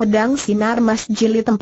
Pedang Sinar Mas Jilid 40.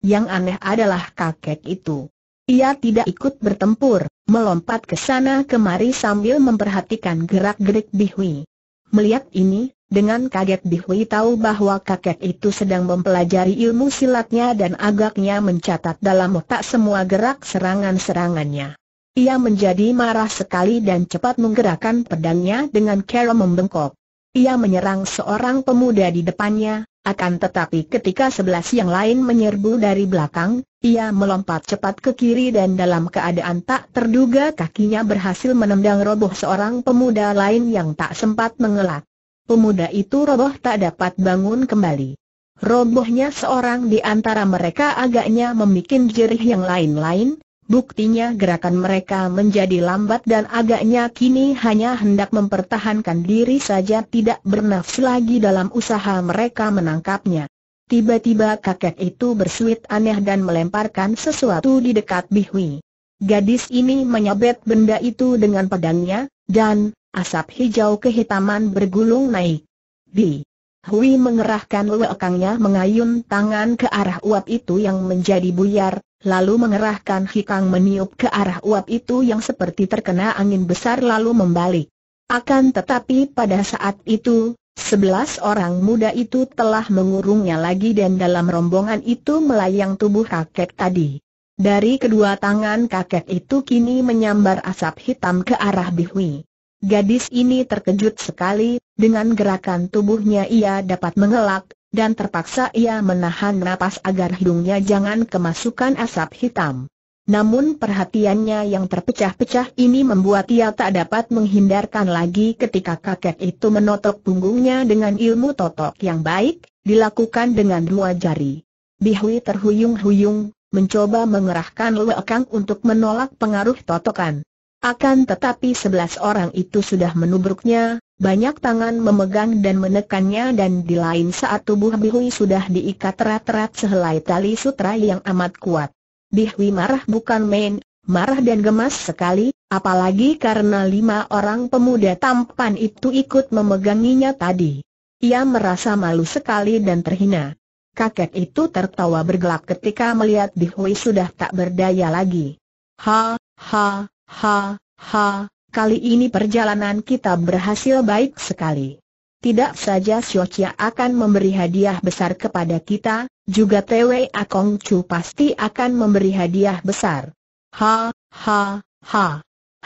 Yang aneh adalah kakek itu. Ia tidak ikut bertempur, melompat ke sana kemari sambil memperhatikan gerak-gerik Bihui. Melihat ini, dengan kaget Bihui tahu bahwa kakek itu sedang mempelajari ilmu silatnya dan agaknya mencatat dalam otak semua gerak serangan-serangannya. Ia menjadi marah sekali dan cepat menggerakkan pedangnya dengan cara membengkok. Ia menyerang seorang pemuda di depannya, akan tetapi ketika sebelas yang lain menyerbu dari belakang, ia melompat cepat ke kiri dan dalam keadaan tak terduga kakinya berhasil menendang roboh seorang pemuda lain yang tak sempat mengelak. Pemuda itu roboh tak dapat bangun kembali. Robohnya seorang di antara mereka agaknya membuat jerih yang lain-lain, Buktinya gerakan mereka menjadi lambat dan agaknya kini hanya hendak mempertahankan diri saja tidak bernafsu lagi dalam usaha mereka menangkapnya. Tiba-tiba kakek itu bersuit aneh dan melemparkan sesuatu di dekat Bihwi. Gadis ini menyabet benda itu dengan pedangnya, dan asap hijau kehitaman bergulung naik. Bi. Hui mengerahkan lekangnya mengayun tangan ke arah uap itu yang menjadi buyar, lalu mengerahkan hikang meniup ke arah uap itu yang seperti terkena angin besar lalu membalik. Akan tetapi pada saat itu, sebelas orang muda itu telah mengurungnya lagi dan dalam rombongan itu melayang tubuh kakek tadi. Dari kedua tangan kakek itu kini menyambar asap hitam ke arah Bihui. Gadis ini terkejut sekali, dengan gerakan tubuhnya ia dapat mengelak, dan terpaksa ia menahan napas agar hidungnya jangan kemasukan asap hitam. Namun perhatiannya yang terpecah-pecah ini membuat ia tak dapat menghindarkan lagi ketika kakek itu menotok punggungnya dengan ilmu totok yang baik, dilakukan dengan dua jari. Bihui terhuyung-huyung, mencoba mengerahkan lekang untuk menolak pengaruh totokan. Akan tetapi sebelas orang itu sudah menubruknya, banyak tangan memegang dan menekannya dan di lain saat tubuh Bihui sudah diikat rat-rat sehelai tali sutra yang amat kuat. Bihui marah bukan main, marah dan gemas sekali, apalagi karena lima orang pemuda tampan itu ikut memeganginya tadi. Ia merasa malu sekali dan terhina. Kakek itu tertawa bergelak ketika melihat Bihui sudah tak berdaya lagi. Ha, ha, Ha, Ha, kali ini perjalanan kita berhasil baik sekali. Tidak saja Xiao akan memberi hadiah besar kepada kita, juga Tewei Akong Chu pasti akan memberi hadiah besar. Ha, ha, ha.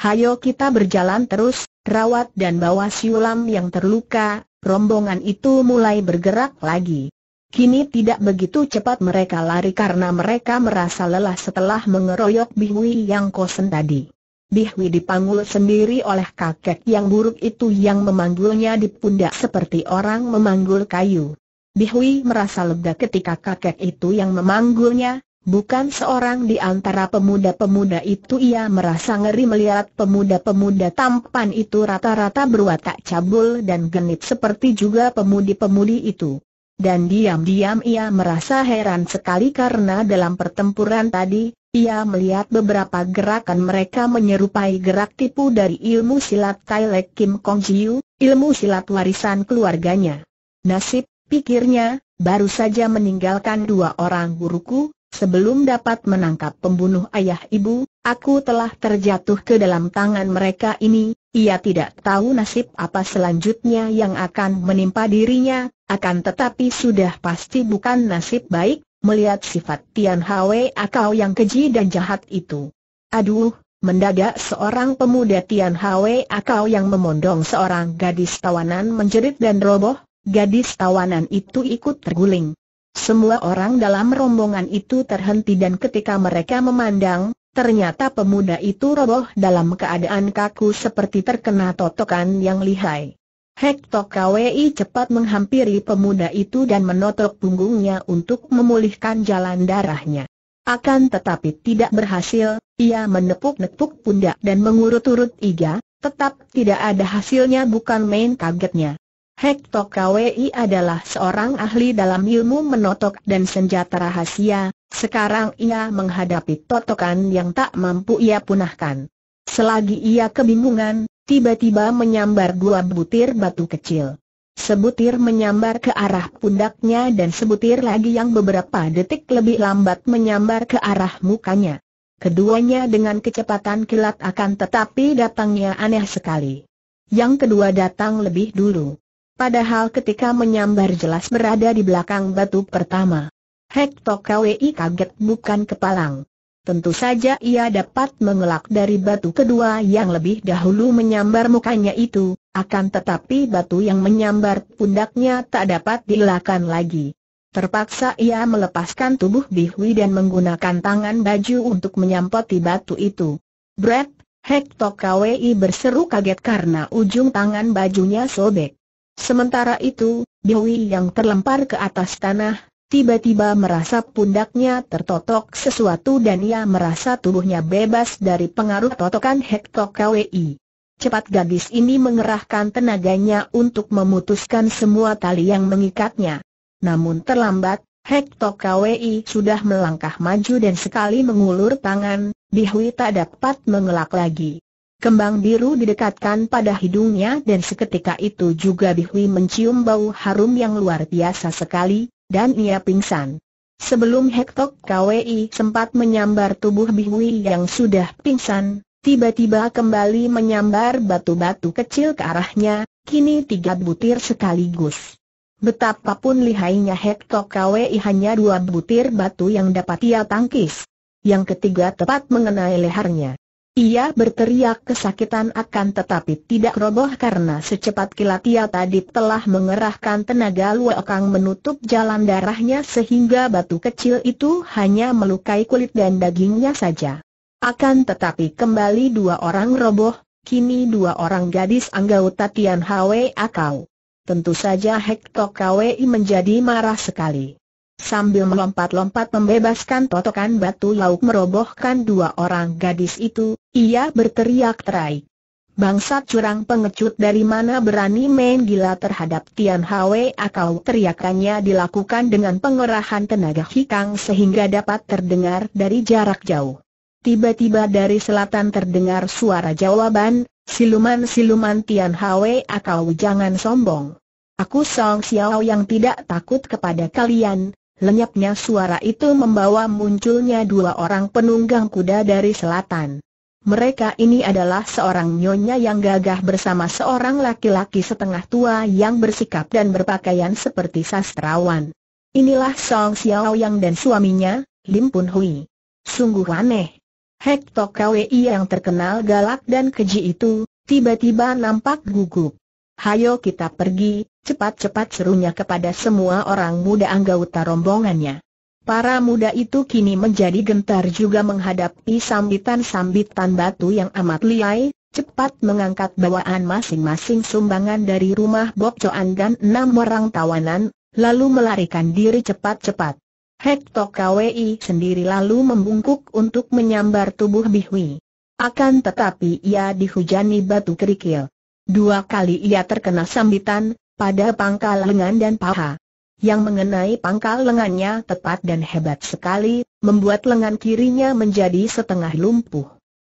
Hayo kita berjalan terus, rawat dan bawa siulam yang terluka, rombongan itu mulai bergerak lagi. Kini tidak begitu cepat mereka lari karena mereka merasa lelah setelah mengeroyok Bihui yang kosen tadi. Bihwi dipanggul sendiri oleh kakek yang buruk itu yang memanggulnya di pundak seperti orang memanggul kayu. Bihwi merasa lega ketika kakek itu yang memanggulnya, bukan seorang di antara pemuda-pemuda itu ia merasa ngeri melihat pemuda-pemuda tampan itu rata-rata berwatak cabul dan genit seperti juga pemudi-pemudi itu. Dan diam-diam ia merasa heran sekali karena dalam pertempuran tadi, ia melihat beberapa gerakan mereka menyerupai gerak tipu dari ilmu silat Tailek Kim Kong Jiu, ilmu silat warisan keluarganya. Nasib, pikirnya, baru saja meninggalkan dua orang guruku, sebelum dapat menangkap pembunuh ayah ibu, aku telah terjatuh ke dalam tangan mereka ini, ia tidak tahu nasib apa selanjutnya yang akan menimpa dirinya, akan tetapi sudah pasti bukan nasib baik, melihat sifat Tian Hwe akau yang keji dan jahat itu. Aduh, mendadak seorang pemuda Tian Hwe akau yang memondong seorang gadis tawanan menjerit dan roboh, gadis tawanan itu ikut terguling. Semua orang dalam rombongan itu terhenti dan ketika mereka memandang, ternyata pemuda itu roboh dalam keadaan kaku seperti terkena totokan yang lihai. Hektok KWI cepat menghampiri pemuda itu dan menotok punggungnya untuk memulihkan jalan darahnya. Akan tetapi tidak berhasil, ia menepuk-nepuk pundak dan mengurut-urut iga, tetap tidak ada hasilnya bukan main kagetnya. Hektok KWI adalah seorang ahli dalam ilmu menotok dan senjata rahasia, sekarang ia menghadapi totokan yang tak mampu ia punahkan. Selagi ia kebingungan, tiba-tiba menyambar dua butir batu kecil. Sebutir menyambar ke arah pundaknya dan sebutir lagi yang beberapa detik lebih lambat menyambar ke arah mukanya. Keduanya dengan kecepatan kilat akan tetapi datangnya aneh sekali. Yang kedua datang lebih dulu. Padahal ketika menyambar jelas berada di belakang batu pertama. Hektok KWI kaget bukan kepalang. Tentu saja ia dapat mengelak dari batu kedua yang lebih dahulu menyambar mukanya itu, akan tetapi batu yang menyambar pundaknya tak dapat dielakkan lagi. Terpaksa ia melepaskan tubuh Bihui dan menggunakan tangan baju untuk menyampoti batu itu. Brett, Hector, KWI berseru kaget karena ujung tangan bajunya sobek. Sementara itu, Bihui yang terlempar ke atas tanah, tiba-tiba merasa pundaknya tertotok sesuatu dan ia merasa tubuhnya bebas dari pengaruh totokan Hektok KWI. Cepat gadis ini mengerahkan tenaganya untuk memutuskan semua tali yang mengikatnya. Namun terlambat, Hektok KWI sudah melangkah maju dan sekali mengulur tangan, Dihui tak dapat mengelak lagi. Kembang biru didekatkan pada hidungnya dan seketika itu juga Bihui mencium bau harum yang luar biasa sekali, dan ia pingsan. Sebelum Hektok KWI sempat menyambar tubuh Bihui yang sudah pingsan, tiba-tiba kembali menyambar batu-batu kecil ke arahnya, kini tiga butir sekaligus. Betapapun lihainya Hektok KWI hanya dua butir batu yang dapat ia tangkis. Yang ketiga tepat mengenai lehernya. Ia berteriak kesakitan akan tetapi tidak roboh karena secepat kilat ia tadi telah mengerahkan tenaga luokang menutup jalan darahnya sehingga batu kecil itu hanya melukai kulit dan dagingnya saja. Akan tetapi kembali dua orang roboh, kini dua orang gadis anggota Tian Hwa Kau. Tentu saja Hekto Kwi menjadi marah sekali. Sambil melompat-lompat membebaskan totokan batu lauk merobohkan dua orang gadis itu, ia berteriak terai. Bangsat curang pengecut dari mana berani main gila terhadap Tian Hwe akau teriakannya dilakukan dengan pengerahan tenaga hikang sehingga dapat terdengar dari jarak jauh. Tiba-tiba dari selatan terdengar suara jawaban, siluman-siluman Tian Hwe akau jangan sombong. Aku Song Xiao yang tidak takut kepada kalian, Lenyapnya suara itu membawa munculnya dua orang penunggang kuda dari selatan. Mereka ini adalah seorang nyonya yang gagah bersama seorang laki-laki setengah tua yang bersikap dan berpakaian seperti sastrawan. Inilah Song Xiao Yang dan suaminya, Lim Pun Hui. Sungguh aneh. Hek Tok yang terkenal galak dan keji itu, tiba-tiba nampak gugup hayo kita pergi, cepat-cepat serunya kepada semua orang muda anggota rombongannya. Para muda itu kini menjadi gentar juga menghadapi sambitan-sambitan batu yang amat liai, cepat mengangkat bawaan masing-masing sumbangan dari rumah Bok dan enam orang tawanan, lalu melarikan diri cepat-cepat. Hekto Kwei sendiri lalu membungkuk untuk menyambar tubuh Bihui. Akan tetapi ia dihujani batu kerikil. Dua kali ia terkena sambitan, pada pangkal lengan dan paha. Yang mengenai pangkal lengannya tepat dan hebat sekali, membuat lengan kirinya menjadi setengah lumpuh.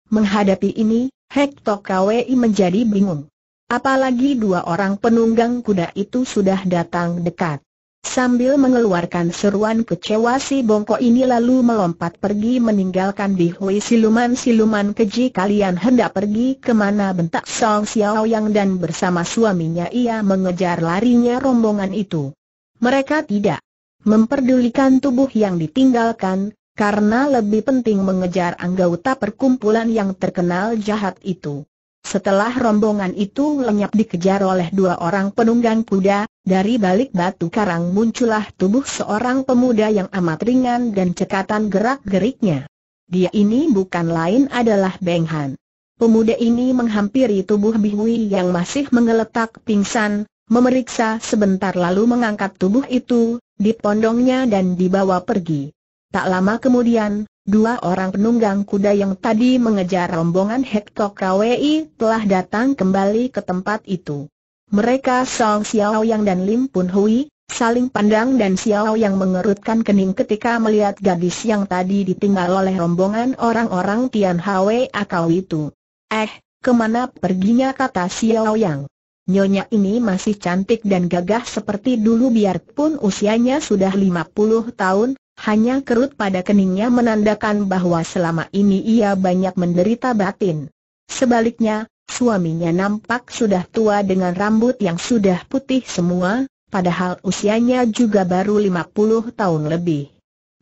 Menghadapi ini, Hektok KWI menjadi bingung. Apalagi dua orang penunggang kuda itu sudah datang dekat. Sambil mengeluarkan seruan kecewa si bongko ini lalu melompat pergi meninggalkan Bihui siluman-siluman keji kalian hendak pergi kemana bentak Song Xiao Yang dan bersama suaminya ia mengejar larinya rombongan itu. Mereka tidak memperdulikan tubuh yang ditinggalkan, karena lebih penting mengejar anggota perkumpulan yang terkenal jahat itu. Setelah rombongan itu lenyap dikejar oleh dua orang penunggang kuda, dari balik batu karang muncullah tubuh seorang pemuda yang amat ringan dan cekatan gerak-geriknya. Dia ini bukan lain adalah Beng Han. Pemuda ini menghampiri tubuh Bihui yang masih mengeletak pingsan, memeriksa sebentar lalu mengangkat tubuh itu, dipondongnya dan dibawa pergi. Tak lama kemudian, Dua orang penunggang kuda yang tadi mengejar rombongan Hektok Kwei telah datang kembali ke tempat itu. Mereka Song Xiao Yang dan Lim Pun Hui, saling pandang dan Xiao Yang mengerutkan kening ketika melihat gadis yang tadi ditinggal oleh rombongan orang-orang Tian Hwe Akau itu. Eh, kemana perginya kata Xiao Yang. Nyonya ini masih cantik dan gagah seperti dulu biarpun usianya sudah 50 tahun, hanya kerut pada keningnya menandakan bahwa selama ini ia banyak menderita batin. Sebaliknya, suaminya nampak sudah tua dengan rambut yang sudah putih semua, padahal usianya juga baru 50 tahun lebih.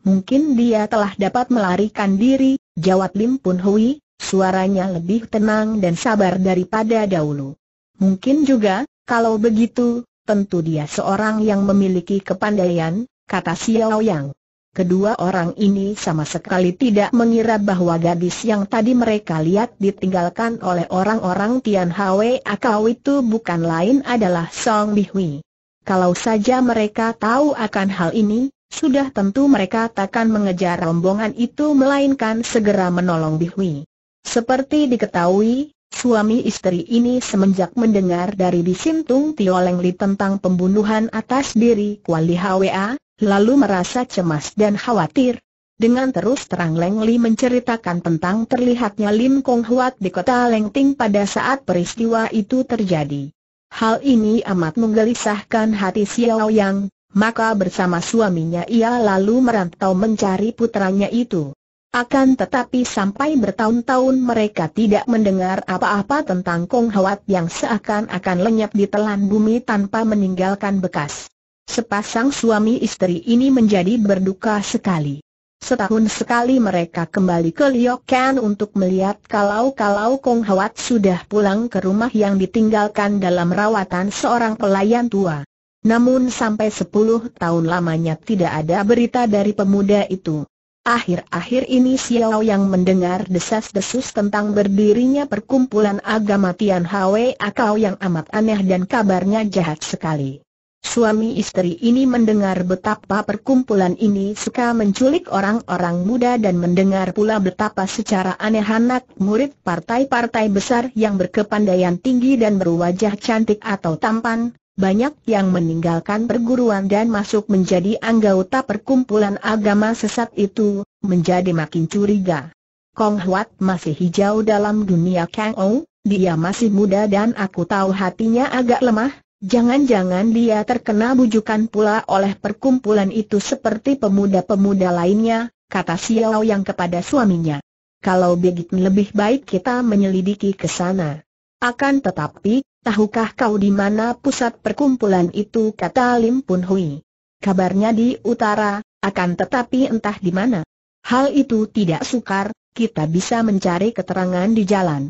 Mungkin dia telah dapat melarikan diri, jawab Lim Pun Hui, suaranya lebih tenang dan sabar daripada dahulu. Mungkin juga, kalau begitu, tentu dia seorang yang memiliki kepandaian, kata Xiao Yang. Kedua orang ini sama sekali tidak mengira bahwa gadis yang tadi mereka lihat ditinggalkan oleh orang-orang Tian Hwe Akau itu bukan lain adalah Song Bihui. Kalau saja mereka tahu akan hal ini, sudah tentu mereka takkan mengejar rombongan itu melainkan segera menolong Bihui. Seperti diketahui, Suami istri ini semenjak mendengar dari Bisintung Tiolengli tentang pembunuhan atas diri Kuali Hwa, lalu merasa cemas dan khawatir. Dengan terus terang Leng Li menceritakan tentang terlihatnya Lim Kong Huat di kota Leng Ting pada saat peristiwa itu terjadi. Hal ini amat menggelisahkan hati Xiao Yang, maka bersama suaminya ia lalu merantau mencari putranya itu. Akan tetapi sampai bertahun-tahun mereka tidak mendengar apa-apa tentang Kong Huat yang seakan-akan lenyap di telan bumi tanpa meninggalkan bekas. Sepasang suami istri ini menjadi berduka sekali. Setahun sekali mereka kembali ke Liokan untuk melihat kalau-kalau Kong Hawat sudah pulang ke rumah yang ditinggalkan dalam rawatan seorang pelayan tua. Namun sampai sepuluh tahun lamanya tidak ada berita dari pemuda itu. Akhir-akhir ini Xiao yang mendengar desas-desus tentang berdirinya perkumpulan agama Tian Hwe Akau yang amat aneh dan kabarnya jahat sekali. Suami istri ini mendengar betapa perkumpulan ini suka menculik orang-orang muda dan mendengar pula betapa secara aneh anak murid partai-partai besar yang berkepandaian tinggi dan berwajah cantik atau tampan, banyak yang meninggalkan perguruan dan masuk menjadi anggota perkumpulan agama sesat itu, menjadi makin curiga. Kong Huat masih hijau dalam dunia Kang dia masih muda dan aku tahu hatinya agak lemah, Jangan-jangan dia terkena bujukan pula oleh perkumpulan itu seperti pemuda-pemuda lainnya, kata Xiao Yang kepada suaminya. Kalau begitu lebih baik kita menyelidiki ke sana. Akan tetapi, tahukah kau di mana pusat perkumpulan itu kata Lim Pun Hui? Kabarnya di utara, akan tetapi entah di mana. Hal itu tidak sukar, kita bisa mencari keterangan di jalan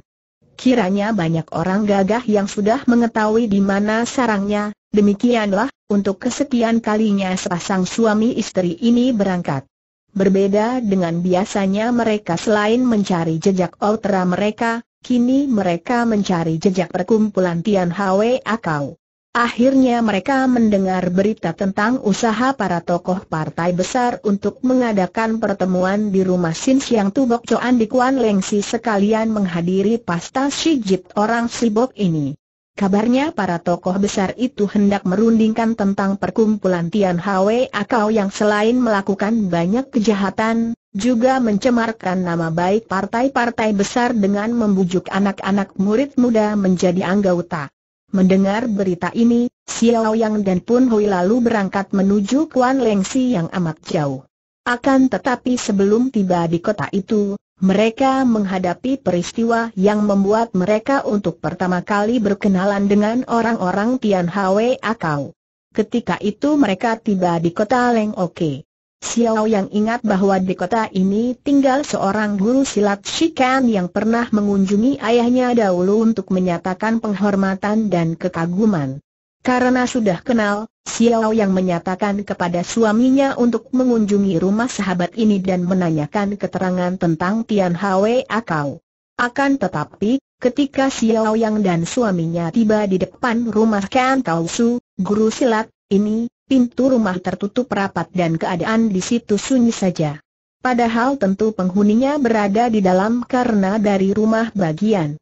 kiranya banyak orang gagah yang sudah mengetahui di mana sarangnya, demikianlah, untuk kesekian kalinya sepasang suami istri ini berangkat. Berbeda dengan biasanya mereka selain mencari jejak ultra mereka, kini mereka mencari jejak perkumpulan Tian Hwe Akau. Akhirnya mereka mendengar berita tentang usaha para tokoh partai besar untuk mengadakan pertemuan di rumah Sin Siang Tubok Coan di Kuan Lengsi sekalian menghadiri pasta Shijit orang Sibok ini. Kabarnya para tokoh besar itu hendak merundingkan tentang perkumpulan Tian Hwe Akau yang selain melakukan banyak kejahatan, juga mencemarkan nama baik partai-partai besar dengan membujuk anak-anak murid muda menjadi anggota. Mendengar berita ini, Xiao Yang dan Pun Hui lalu berangkat menuju Kuan Lengsi yang amat jauh. Akan tetapi sebelum tiba di kota itu, mereka menghadapi peristiwa yang membuat mereka untuk pertama kali berkenalan dengan orang-orang Tian Hwe Akau. Ketika itu mereka tiba di kota Leng Oke. Xiao yang ingat bahwa di kota ini tinggal seorang guru silat Shikan yang pernah mengunjungi ayahnya dahulu untuk menyatakan penghormatan dan kekaguman. Karena sudah kenal, Xiao yang menyatakan kepada suaminya untuk mengunjungi rumah sahabat ini dan menanyakan keterangan tentang Tian Hwe Akau. Akan tetapi, ketika Xiao yang dan suaminya tiba di depan rumah Kan Kau Su, guru silat, ini, pintu rumah tertutup rapat dan keadaan di situ sunyi saja. Padahal tentu penghuninya berada di dalam karena dari rumah bagian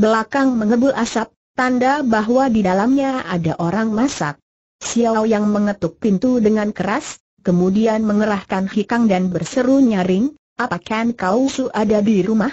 belakang mengebul asap, tanda bahwa di dalamnya ada orang masak. Xiao yang mengetuk pintu dengan keras, kemudian mengerahkan hikang dan berseru nyaring, apakah kau su ada di rumah?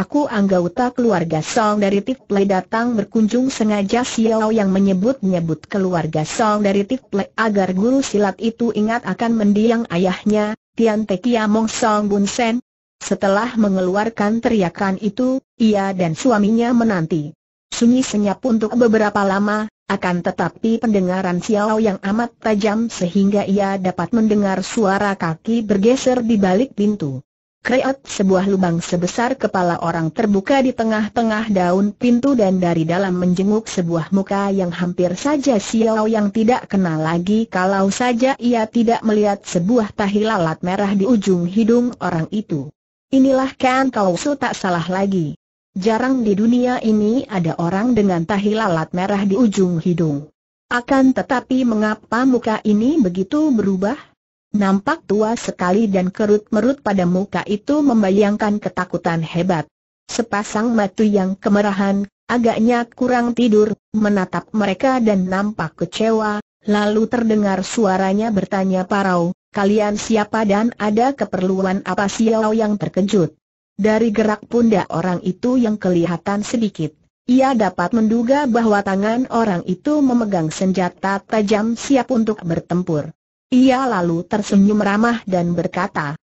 Aku anggota keluarga Song dari Play datang berkunjung sengaja Xiao yang menyebut-nyebut keluarga Song dari Play agar guru silat itu ingat akan mendiang ayahnya, Tian Te Kiamong Song Bun Sen. Setelah mengeluarkan teriakan itu, ia dan suaminya menanti. Sunyi senyap untuk beberapa lama, akan tetapi pendengaran Xiao yang amat tajam sehingga ia dapat mendengar suara kaki bergeser di balik pintu. Kreat sebuah lubang sebesar kepala orang terbuka di tengah-tengah daun pintu dan dari dalam menjenguk sebuah muka yang hampir saja Xiao yang tidak kenal lagi kalau saja ia tidak melihat sebuah tahi lalat merah di ujung hidung orang itu. Inilah kan kau su tak salah lagi. Jarang di dunia ini ada orang dengan tahi lalat merah di ujung hidung. Akan tetapi mengapa muka ini begitu berubah? Nampak tua sekali dan kerut-merut pada muka itu membayangkan ketakutan hebat. Sepasang mata yang kemerahan, agaknya kurang tidur, menatap mereka dan nampak kecewa, lalu terdengar suaranya bertanya parau, kalian siapa dan ada keperluan apa siau yang terkejut. Dari gerak pundak orang itu yang kelihatan sedikit ia dapat menduga bahwa tangan orang itu memegang senjata tajam siap untuk bertempur. Ia lalu tersenyum ramah dan berkata,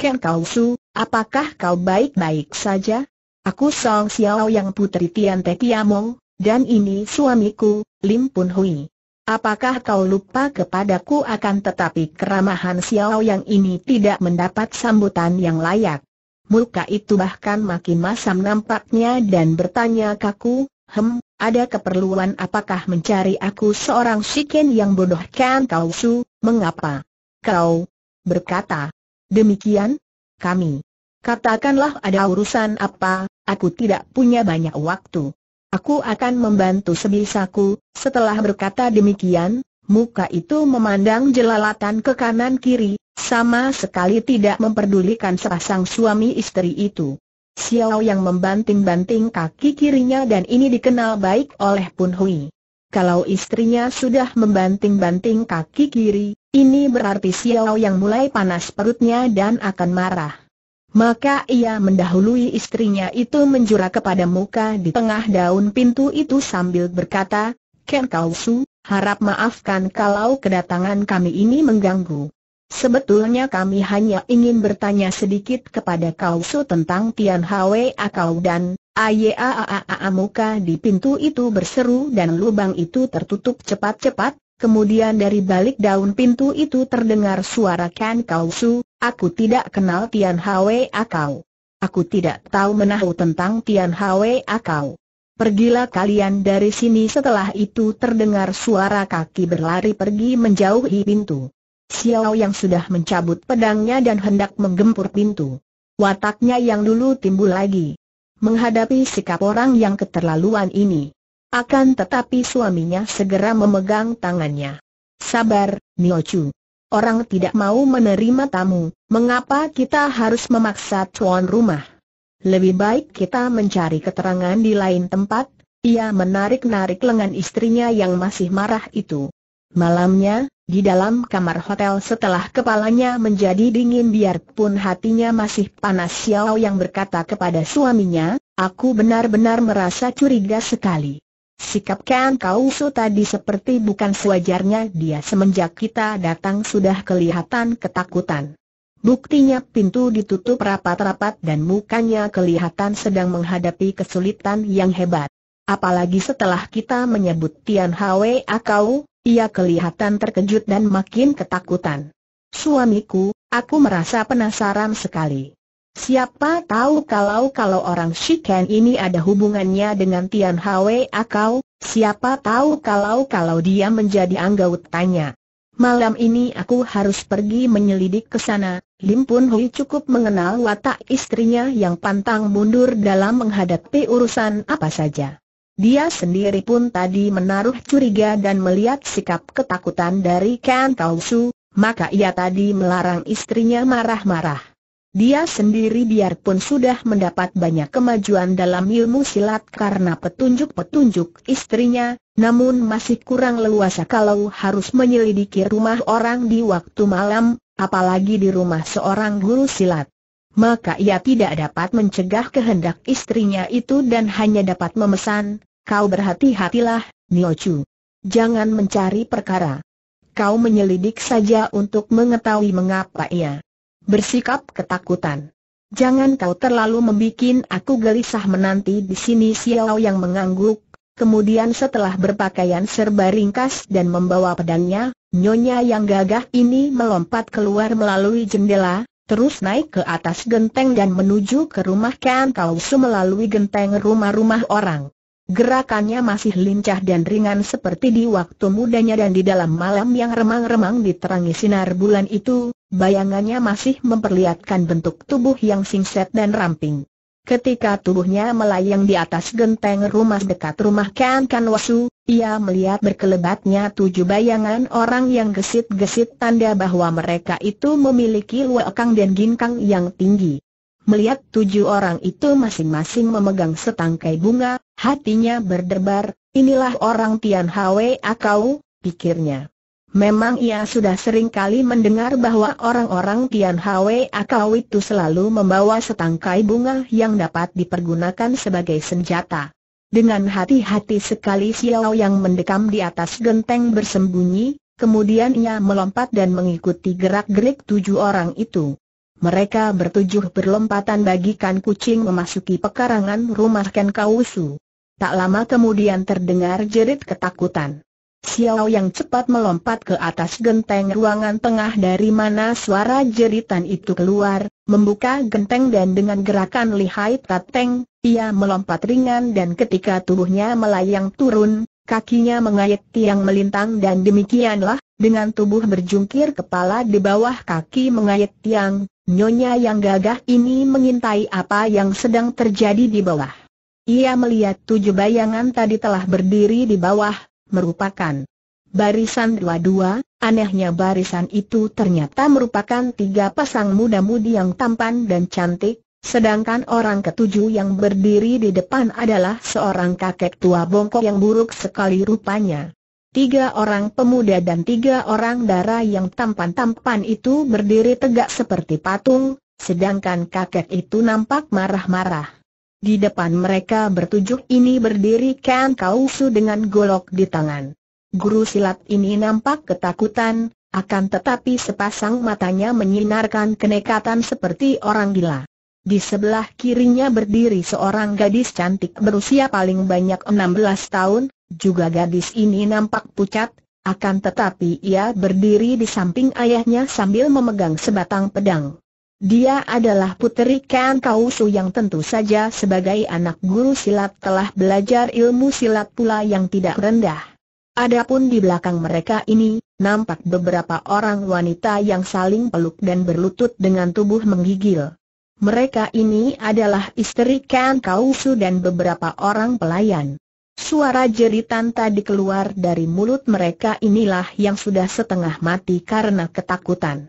Ken Kau Su, apakah kau baik-baik saja? Aku Song Xiao yang putri Tian Te Kiamong, dan ini suamiku, Lim Pun Hui. Apakah kau lupa kepadaku akan tetapi keramahan Xiao yang ini tidak mendapat sambutan yang layak? Muka itu bahkan makin masam nampaknya dan bertanya kaku, Hem, ada keperluan apakah mencari aku seorang shiken yang bodoh kan kau su? Mengapa? Kau berkata, demikian? Kami. Katakanlah ada urusan apa, aku tidak punya banyak waktu. Aku akan membantu sebisaku, setelah berkata demikian, muka itu memandang jelalatan ke kanan kiri, sama sekali tidak memperdulikan sepasang suami istri itu. Xiao yang membanting-banting kaki kirinya dan ini dikenal baik oleh Pun Hui. Kalau istrinya sudah membanting-banting kaki kiri, ini berarti Xiao yang mulai panas perutnya dan akan marah. Maka ia mendahului istrinya itu menjura kepada muka di tengah daun pintu itu sambil berkata, Ken Kausu, harap maafkan kalau kedatangan kami ini mengganggu. Sebetulnya kami hanya ingin bertanya sedikit kepada Kausu tentang Tian Hwe Akau dan a muka di pintu itu berseru dan lubang itu tertutup cepat-cepat, Kemudian dari balik daun pintu itu terdengar suara Ken Kau aku tidak kenal Tian Hwe Akau. Aku tidak tahu menahu tentang Tian Hwe Akau. Pergilah kalian dari sini setelah itu terdengar suara kaki berlari pergi menjauhi pintu. Xiao yang sudah mencabut pedangnya dan hendak menggempur pintu. Wataknya yang dulu timbul lagi. Menghadapi sikap orang yang keterlaluan ini akan tetapi suaminya segera memegang tangannya. Sabar, Niochu. Orang tidak mau menerima tamu, mengapa kita harus memaksa tuan rumah? Lebih baik kita mencari keterangan di lain tempat, ia menarik-narik lengan istrinya yang masih marah itu. Malamnya, di dalam kamar hotel setelah kepalanya menjadi dingin biarpun hatinya masih panas Xiao yang berkata kepada suaminya, aku benar-benar merasa curiga sekali. Sikap Kang Kau Su tadi seperti bukan sewajarnya dia semenjak kita datang sudah kelihatan ketakutan. Buktinya pintu ditutup rapat-rapat dan mukanya kelihatan sedang menghadapi kesulitan yang hebat. Apalagi setelah kita menyebut Tian Hwe Akau, ia kelihatan terkejut dan makin ketakutan. Suamiku, aku merasa penasaran sekali. Siapa tahu kalau-kalau orang Shiken ini ada hubungannya dengan Tian Hwe Akau, siapa tahu kalau-kalau dia menjadi tanya. Malam ini aku harus pergi menyelidik ke sana. Lim Pun Hui cukup mengenal watak istrinya yang pantang mundur dalam menghadapi urusan apa saja. Dia sendiri pun tadi menaruh curiga dan melihat sikap ketakutan dari Kan Tau maka ia tadi melarang istrinya marah-marah. Dia sendiri biarpun sudah mendapat banyak kemajuan dalam ilmu silat karena petunjuk-petunjuk istrinya, namun masih kurang leluasa kalau harus menyelidiki rumah orang di waktu malam, apalagi di rumah seorang guru silat. Maka ia tidak dapat mencegah kehendak istrinya itu dan hanya dapat memesan, kau berhati-hatilah, Niochu. Jangan mencari perkara. Kau menyelidik saja untuk mengetahui mengapa ia Bersikap ketakutan. Jangan kau terlalu membuat aku gelisah menanti di sini Xiao yang mengangguk, kemudian setelah berpakaian serba ringkas dan membawa pedangnya, nyonya yang gagah ini melompat keluar melalui jendela, terus naik ke atas genteng dan menuju ke rumah Kan Kau Su melalui genteng rumah-rumah orang. Gerakannya masih lincah dan ringan seperti di waktu mudanya dan di dalam malam yang remang-remang diterangi sinar bulan itu, bayangannya masih memperlihatkan bentuk tubuh yang singset dan ramping. Ketika tubuhnya melayang di atas genteng rumah dekat rumah Kan Wasu, ia melihat berkelebatnya tujuh bayangan orang yang gesit-gesit tanda bahwa mereka itu memiliki luakang dan ginkang yang tinggi. Melihat tujuh orang itu masing-masing memegang setangkai bunga, hatinya berdebar, inilah orang Tian Hwe Akau, pikirnya. Memang ia sudah sering kali mendengar bahwa orang-orang Tian Hwe Akau itu selalu membawa setangkai bunga yang dapat dipergunakan sebagai senjata. Dengan hati-hati sekali Xiao yang mendekam di atas genteng bersembunyi, kemudian ia melompat dan mengikuti gerak-gerik tujuh orang itu. Mereka bertujuh berlompatan bagikan kucing memasuki pekarangan rumah Ken Kausu. Tak lama kemudian terdengar jerit ketakutan. Xiao yang cepat melompat ke atas genteng ruangan tengah dari mana suara jeritan itu keluar, membuka genteng dan dengan gerakan lihai tateng, ia melompat ringan dan ketika tubuhnya melayang turun, kakinya mengayat tiang melintang dan demikianlah, dengan tubuh berjungkir kepala di bawah kaki mengayat tiang, Nyonya yang gagah ini mengintai apa yang sedang terjadi di bawah. Ia melihat tujuh bayangan tadi telah berdiri di bawah, merupakan barisan dua-dua, anehnya barisan itu ternyata merupakan tiga pasang muda-mudi yang tampan dan cantik, sedangkan orang ketujuh yang berdiri di depan adalah seorang kakek tua bongkok yang buruk sekali rupanya. Tiga orang pemuda dan tiga orang dara yang tampan-tampan itu berdiri tegak seperti patung, sedangkan kakek itu nampak marah-marah. Di depan mereka bertujuh ini berdiri Kan Kausu dengan golok di tangan. Guru silat ini nampak ketakutan, akan tetapi sepasang matanya menyinarkan kenekatan seperti orang gila. Di sebelah kirinya berdiri seorang gadis cantik berusia paling banyak enam belas tahun, juga gadis ini nampak pucat, akan tetapi ia berdiri di samping ayahnya sambil memegang sebatang pedang. Dia adalah puteri Ken Kausu yang tentu saja sebagai anak guru silat telah belajar ilmu silat pula yang tidak rendah. Adapun di belakang mereka ini, nampak beberapa orang wanita yang saling peluk dan berlutut dengan tubuh menggigil. Mereka ini adalah istri Ken Kausu dan beberapa orang pelayan. Suara jeritan tadi keluar dari mulut mereka inilah yang sudah setengah mati karena ketakutan.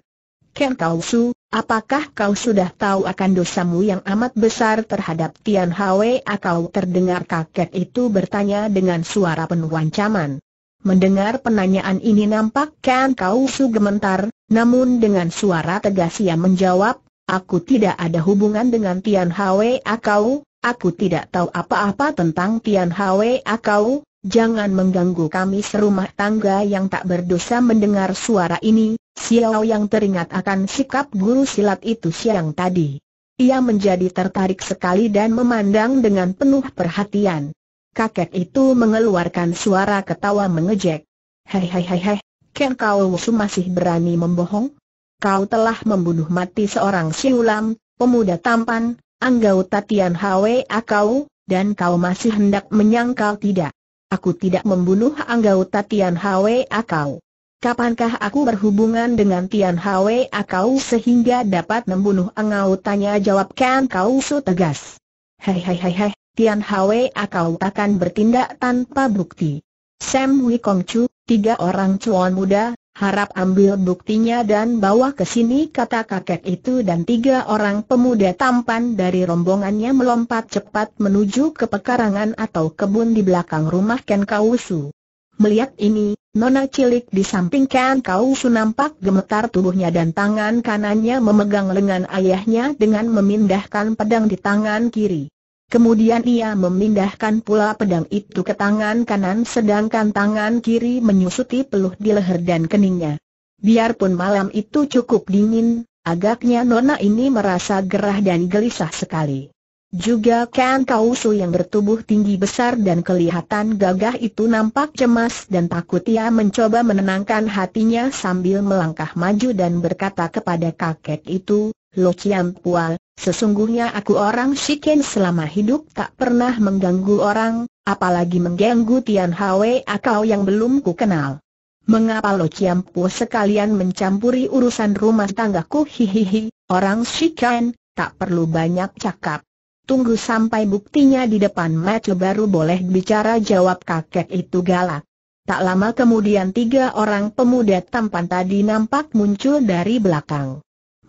Ken Kausu, apakah kau sudah tahu akan dosamu yang amat besar terhadap Tian Hwe? Kau terdengar kakek itu bertanya dengan suara penuh ancaman. Mendengar penanyaan ini nampak Ken Kausu Su gementar, namun dengan suara tegas ia menjawab, Aku tidak ada hubungan dengan Tian Hwe Kau, Aku tidak tahu apa-apa tentang Tian Hwe kau, jangan mengganggu kami serumah tangga yang tak berdosa mendengar suara ini, Xiao yang teringat akan sikap guru silat itu siang tadi. Ia menjadi tertarik sekali dan memandang dengan penuh perhatian. Kakek itu mengeluarkan suara ketawa mengejek. Hei hei hei hei, Ken Kau Wusu masih berani membohong? Kau telah membunuh mati seorang siulam, pemuda tampan, Anggau Tatian Hwe akau, ah, dan kau masih hendak menyangkal tidak. Aku tidak membunuh Anggau Tatian Hwe akau. Ah, Kapankah aku berhubungan dengan Tian Hwe akau ah, sehingga dapat membunuh Anggau tanya jawabkan kau su tegas. Hei hei hei hei, Tian Hwe akau takkan bertindak tanpa bukti. Sam Wikong Chu, tiga orang cuan muda, harap ambil buktinya dan bawa ke sini kata kakek itu dan tiga orang pemuda tampan dari rombongannya melompat cepat menuju ke pekarangan atau kebun di belakang rumah Ken Kausu. Melihat ini, Nona cilik di samping Ken Kausu nampak gemetar tubuhnya dan tangan kanannya memegang lengan ayahnya dengan memindahkan pedang di tangan kiri. Kemudian ia memindahkan pula pedang itu ke tangan kanan sedangkan tangan kiri menyusuti peluh di leher dan keningnya. Biarpun malam itu cukup dingin, agaknya nona ini merasa gerah dan gelisah sekali. Juga Kan Kausu yang bertubuh tinggi besar dan kelihatan gagah itu nampak cemas dan takut ia mencoba menenangkan hatinya sambil melangkah maju dan berkata kepada kakek itu, Lo Chiam Pua, Sesungguhnya aku orang Shiken selama hidup tak pernah mengganggu orang, apalagi mengganggu Tian Hwe Akau yang belum ku kenal. Mengapa Lo Ciampu sekalian mencampuri urusan rumah tanggaku hihihi, orang Shiken, tak perlu banyak cakap. Tunggu sampai buktinya di depan mata baru boleh bicara jawab kakek itu galak. Tak lama kemudian tiga orang pemuda tampan tadi nampak muncul dari belakang.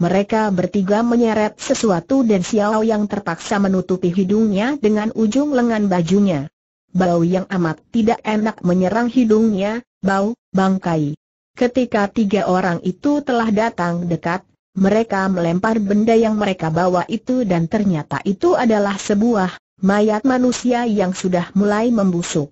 Mereka bertiga menyeret sesuatu dan Xiao yang terpaksa menutupi hidungnya dengan ujung lengan bajunya. Bau yang amat tidak enak menyerang hidungnya, bau, bangkai. Ketika tiga orang itu telah datang dekat, mereka melempar benda yang mereka bawa itu dan ternyata itu adalah sebuah mayat manusia yang sudah mulai membusuk.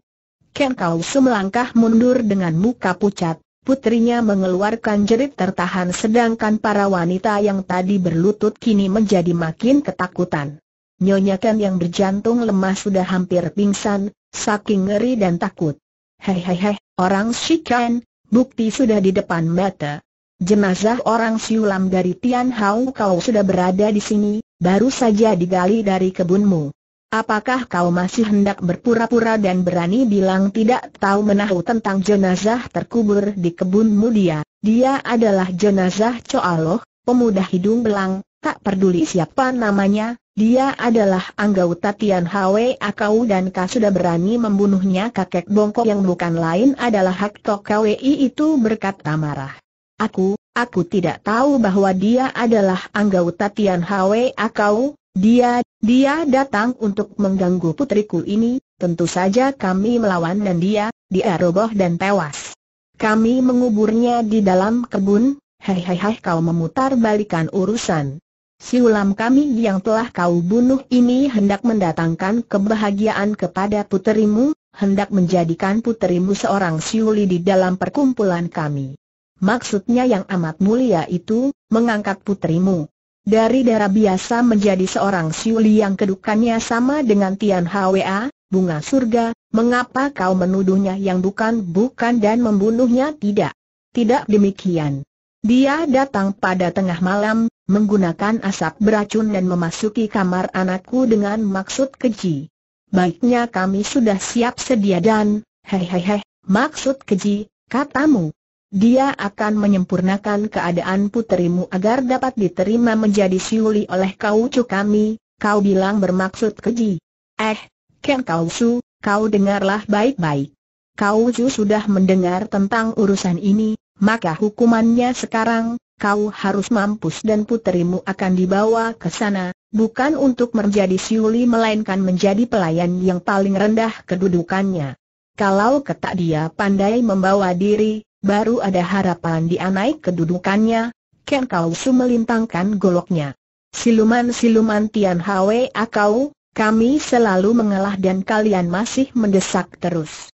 Ken Kausu melangkah mundur dengan muka pucat, Putrinya mengeluarkan jerit tertahan sedangkan para wanita yang tadi berlutut kini menjadi makin ketakutan. Nyonya Ken yang berjantung lemah sudah hampir pingsan, saking ngeri dan takut. Hei hei hei, orang Shikan, bukti sudah di depan mata. Jenazah orang siulam dari Tian Hao kau sudah berada di sini, baru saja digali dari kebunmu. Apakah kau masih hendak berpura-pura dan berani bilang tidak tahu menahu tentang jenazah terkubur di kebunmu dia? Dia adalah jenazah Coaloh, pemuda hidung belang, tak peduli siapa namanya, dia adalah anggota Tian Hwe Akau dan kau sudah berani membunuhnya kakek bongkok yang bukan lain adalah Hak Tok Kwi itu berkata marah. Aku, aku tidak tahu bahwa dia adalah anggota Tian Hwe Akau, dia, dia datang untuk mengganggu putriku ini, tentu saja kami melawan dan dia, dia roboh dan tewas. Kami menguburnya di dalam kebun, Hei, hei, hei! kau memutar balikan urusan. ulam kami yang telah kau bunuh ini hendak mendatangkan kebahagiaan kepada puterimu, hendak menjadikan puterimu seorang siuli di dalam perkumpulan kami. Maksudnya yang amat mulia itu, mengangkat putrimu. Dari darah biasa menjadi seorang siuli yang kedukannya sama dengan Tian Hwa, bunga surga, mengapa kau menuduhnya yang bukan-bukan dan membunuhnya tidak? Tidak demikian. Dia datang pada tengah malam, menggunakan asap beracun dan memasuki kamar anakku dengan maksud keji. Baiknya kami sudah siap sedia dan, hehehe, maksud keji, katamu. Dia akan menyempurnakan keadaan puterimu agar dapat diterima menjadi siuli oleh kau cu kami, kau bilang bermaksud keji. Eh, Ken Kau Su, kau dengarlah baik-baik. Kau Su sudah mendengar tentang urusan ini, maka hukumannya sekarang, kau harus mampus dan puterimu akan dibawa ke sana, bukan untuk menjadi siuli melainkan menjadi pelayan yang paling rendah kedudukannya. Kalau ketak dia pandai membawa diri, baru ada harapan dia naik kedudukannya, Ken Kau Su melintangkan goloknya. Siluman-siluman Tian Hwe Akau, kami selalu mengalah dan kalian masih mendesak terus.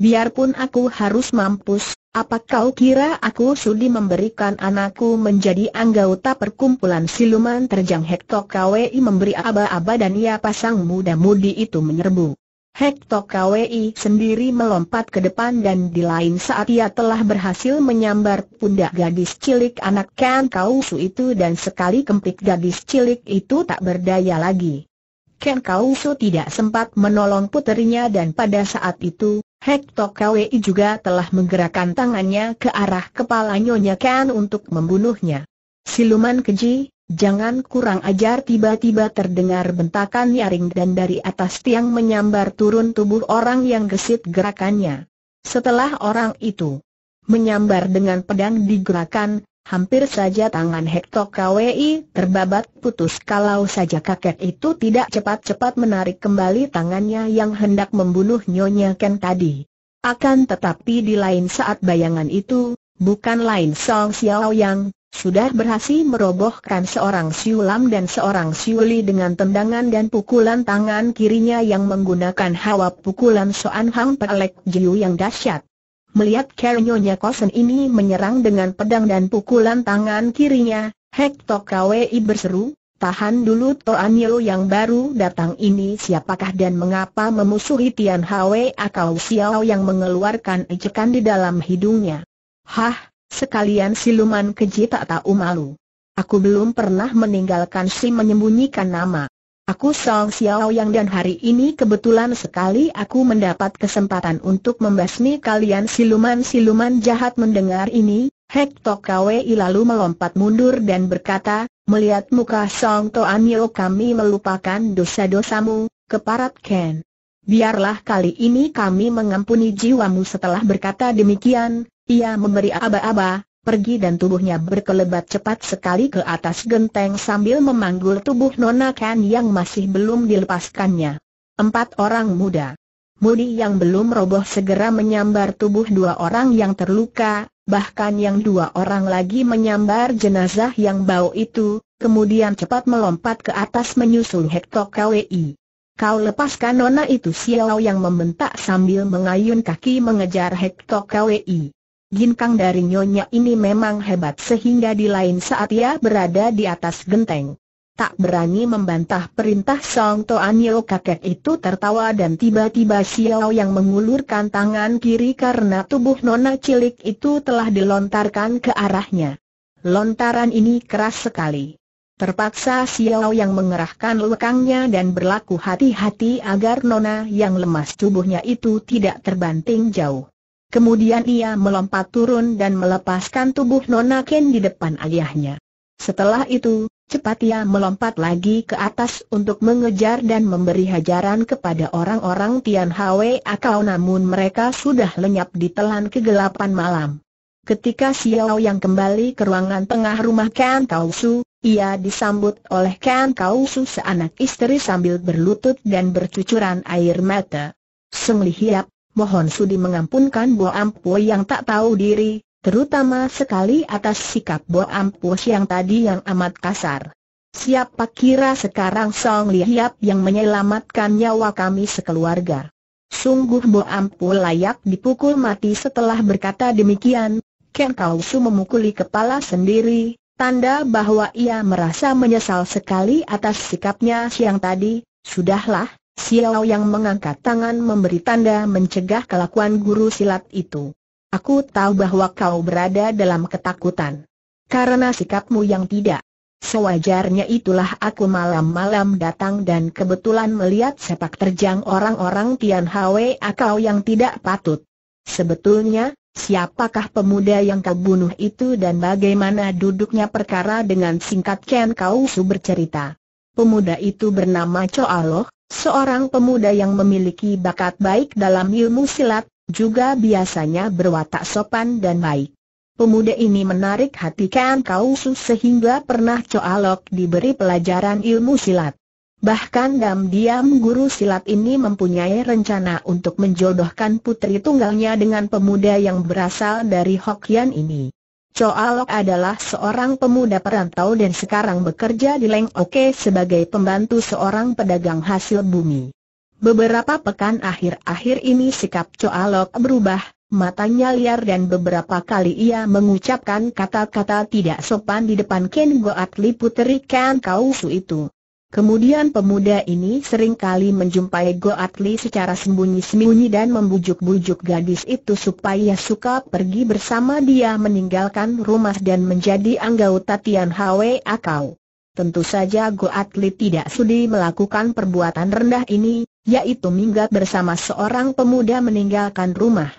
Biarpun aku harus mampus, apa kau kira aku sudi memberikan anakku menjadi anggota perkumpulan siluman terjang Hektok Kwi memberi aba-aba dan ia pasang muda-mudi itu menyerbu. Hektok KWI sendiri melompat ke depan dan di lain saat ia telah berhasil menyambar pundak gadis cilik anak Ken Kausu itu dan sekali kempik gadis cilik itu tak berdaya lagi. Ken Kausu tidak sempat menolong puterinya dan pada saat itu, Hektok KWI juga telah menggerakkan tangannya ke arah kepala nyonya Ken untuk membunuhnya. Siluman keji, Jangan kurang ajar tiba-tiba terdengar bentakan nyaring dan dari atas tiang menyambar turun tubuh orang yang gesit gerakannya. Setelah orang itu menyambar dengan pedang digerakkan, hampir saja tangan Hector KWI terbabat putus kalau saja kakek itu tidak cepat-cepat menarik kembali tangannya yang hendak membunuh Nyonya Ken tadi. Akan tetapi di lain saat bayangan itu, bukan lain Song Xiao yang sudah berhasil merobohkan seorang siulam dan seorang siuli dengan tendangan dan pukulan tangan kirinya yang menggunakan hawa pukulan Soan Hang Pelek Jiu yang dahsyat. Melihat Kernyonya Kosen ini menyerang dengan pedang dan pukulan tangan kirinya, Hek Tok Kwei berseru, tahan dulu Toan Yeo yang baru datang ini siapakah dan mengapa memusuhi Tian Hwe atau Xiao yang mengeluarkan ejekan di dalam hidungnya. Hah, Sekalian siluman keji tak tahu malu. Aku belum pernah meninggalkan si menyembunyikan nama. Aku Song Xiao Yang dan hari ini kebetulan sekali aku mendapat kesempatan untuk membasmi kalian siluman-siluman jahat mendengar ini, Hek Tok Kwei lalu melompat mundur dan berkata, melihat muka Song Toan Yo kami melupakan dosa-dosamu, keparat Ken. Biarlah kali ini kami mengampuni jiwamu setelah berkata demikian, ia memberi aba-aba, pergi dan tubuhnya berkelebat cepat sekali ke atas genteng sambil memanggul tubuh Nona Kan yang masih belum dilepaskannya. Empat orang muda. Mudi yang belum roboh segera menyambar tubuh dua orang yang terluka, bahkan yang dua orang lagi menyambar jenazah yang bau itu, kemudian cepat melompat ke atas menyusul Hektok KWI. Kau lepaskan nona itu Xiao yang membentak sambil mengayun kaki mengejar Hektok KWI. Gin kang dari Nyonya ini memang hebat sehingga di lain saat ia berada di atas genteng. Tak berani membantah perintah Song Yeo kakek itu tertawa dan tiba-tiba Xiao yang mengulurkan tangan kiri karena tubuh nona cilik itu telah dilontarkan ke arahnya. Lontaran ini keras sekali. Terpaksa Xiao yang mengerahkan lekangnya dan berlaku hati-hati agar nona yang lemas tubuhnya itu tidak terbanting jauh. Kemudian ia melompat turun dan melepaskan tubuh Nona Ken di depan ayahnya. Setelah itu, cepat ia melompat lagi ke atas untuk mengejar dan memberi hajaran kepada orang-orang Tian Hwe Akau namun mereka sudah lenyap di telan kegelapan malam. Ketika Xiao yang kembali ke ruangan tengah rumah Ken Kau Su, ia disambut oleh Ken Kau Su seanak istri sambil berlutut dan bercucuran air mata. Seng Li Hiap, mohon sudi mengampunkan Bo Ampuo yang tak tahu diri, terutama sekali atas sikap Bo Ampuo yang tadi yang amat kasar. Siapa kira sekarang Song lihat yang menyelamatkan nyawa kami sekeluarga. Sungguh Bo Ampuo layak dipukul mati setelah berkata demikian, Ken Kausu memukuli kepala sendiri, tanda bahwa ia merasa menyesal sekali atas sikapnya siang tadi, sudahlah, Xiao yang mengangkat tangan memberi tanda mencegah kelakuan guru silat itu. Aku tahu bahwa kau berada dalam ketakutan. Karena sikapmu yang tidak Sewajarnya itulah aku malam-malam datang dan kebetulan melihat sepak terjang orang-orang Tian Hwe akau yang tidak patut. Sebetulnya, siapakah pemuda yang kau bunuh itu dan bagaimana duduknya perkara dengan singkat Ken Kau Su bercerita. Pemuda itu bernama Choa Loh, Seorang pemuda yang memiliki bakat baik dalam ilmu silat, juga biasanya berwatak sopan dan baik. Pemuda ini menarik hati Kan Kau sehingga pernah Coalok diberi pelajaran ilmu silat. Bahkan diam-diam guru silat ini mempunyai rencana untuk menjodohkan putri tunggalnya dengan pemuda yang berasal dari Hokian ini. Lok adalah seorang pemuda perantau dan sekarang bekerja di Leng Oke sebagai pembantu seorang pedagang hasil bumi. Beberapa pekan akhir-akhir ini sikap Lok berubah, matanya liar dan beberapa kali ia mengucapkan kata-kata tidak sopan di depan Ken Goat Li Puteri Kan Kau itu. Kemudian pemuda ini seringkali menjumpai Go Goatli secara sembunyi-sembunyi dan membujuk-bujuk gadis itu supaya suka pergi bersama dia meninggalkan rumah dan menjadi anggota Tian Hwe Akau. Tentu saja Go Goatli tidak sudi melakukan perbuatan rendah ini, yaitu minggat bersama seorang pemuda meninggalkan rumah.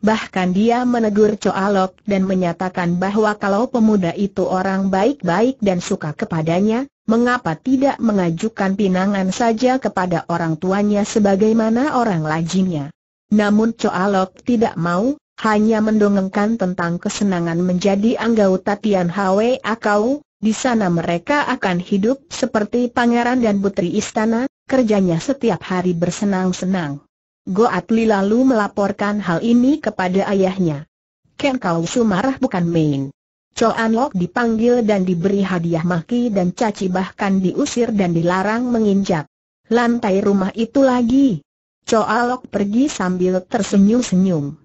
Bahkan dia menegur Coalok dan menyatakan bahwa kalau pemuda itu orang baik-baik dan suka kepadanya, mengapa tidak mengajukan pinangan saja kepada orang tuanya sebagaimana orang lajimnya? Namun Coalok tidak mau, hanya mendongengkan tentang kesenangan menjadi anggota Tian Hwe Akau, di sana mereka akan hidup seperti pangeran dan putri istana, kerjanya setiap hari bersenang-senang. Goat Li lalu melaporkan hal ini kepada ayahnya. Ken Kau Sumarah bukan main. Choan Lok dipanggil dan diberi hadiah maki dan caci bahkan diusir dan dilarang menginjak lantai rumah itu lagi. Choan Lok pergi sambil tersenyum-senyum.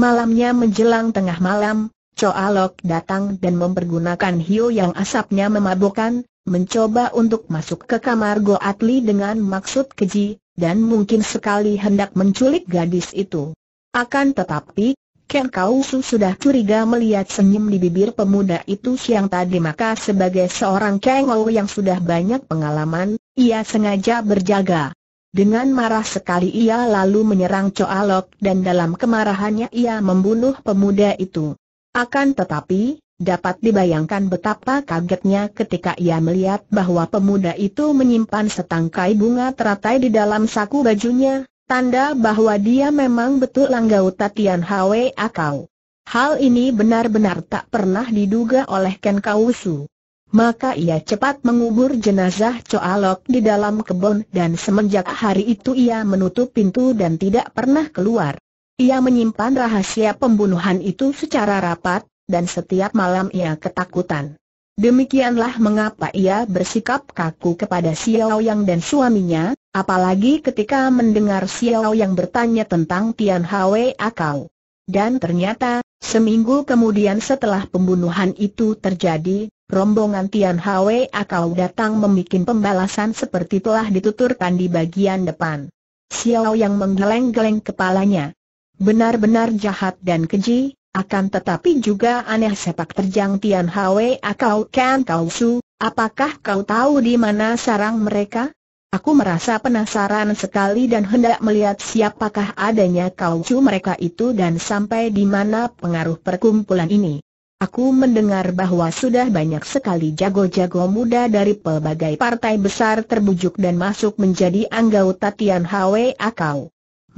Malamnya menjelang tengah malam, Choan Lok datang dan mempergunakan hiu yang asapnya memabukkan, mencoba untuk masuk ke kamar Go Atli dengan maksud keji, dan mungkin sekali hendak menculik gadis itu. Akan tetapi, Ken Kau Su sudah curiga melihat senyum di bibir pemuda itu siang tadi maka sebagai seorang Ken Ou yang sudah banyak pengalaman, ia sengaja berjaga. Dengan marah sekali ia lalu menyerang Choa Lok dan dalam kemarahannya ia membunuh pemuda itu. Akan tetapi, dapat dibayangkan betapa kagetnya ketika ia melihat bahwa pemuda itu menyimpan setangkai bunga teratai di dalam saku bajunya, Tanda bahwa dia memang betul langgau Tatian Hwe Akau. Hal ini benar-benar tak pernah diduga oleh Ken Kausu. Maka ia cepat mengubur jenazah Coalok di dalam kebun dan semenjak hari itu ia menutup pintu dan tidak pernah keluar. Ia menyimpan rahasia pembunuhan itu secara rapat, dan setiap malam ia ketakutan. Demikianlah mengapa ia bersikap kaku kepada Xiao Yang dan suaminya, apalagi ketika mendengar Xiao Yang bertanya tentang Tian Hwe Akau. Dan ternyata, seminggu kemudian setelah pembunuhan itu terjadi, rombongan Tian Hwe Akau datang membuat pembalasan seperti telah dituturkan di bagian depan. Xiao Yang menggeleng-geleng kepalanya. Benar-benar jahat dan keji, akan tetapi juga aneh sepak terjang Tian Hwe Akau Kan Kau Su, apakah kau tahu di mana sarang mereka? Aku merasa penasaran sekali dan hendak melihat siapakah adanya Kau Su mereka itu dan sampai di mana pengaruh perkumpulan ini. Aku mendengar bahwa sudah banyak sekali jago-jago muda dari pelbagai partai besar terbujuk dan masuk menjadi anggota Tian Hwe Akau.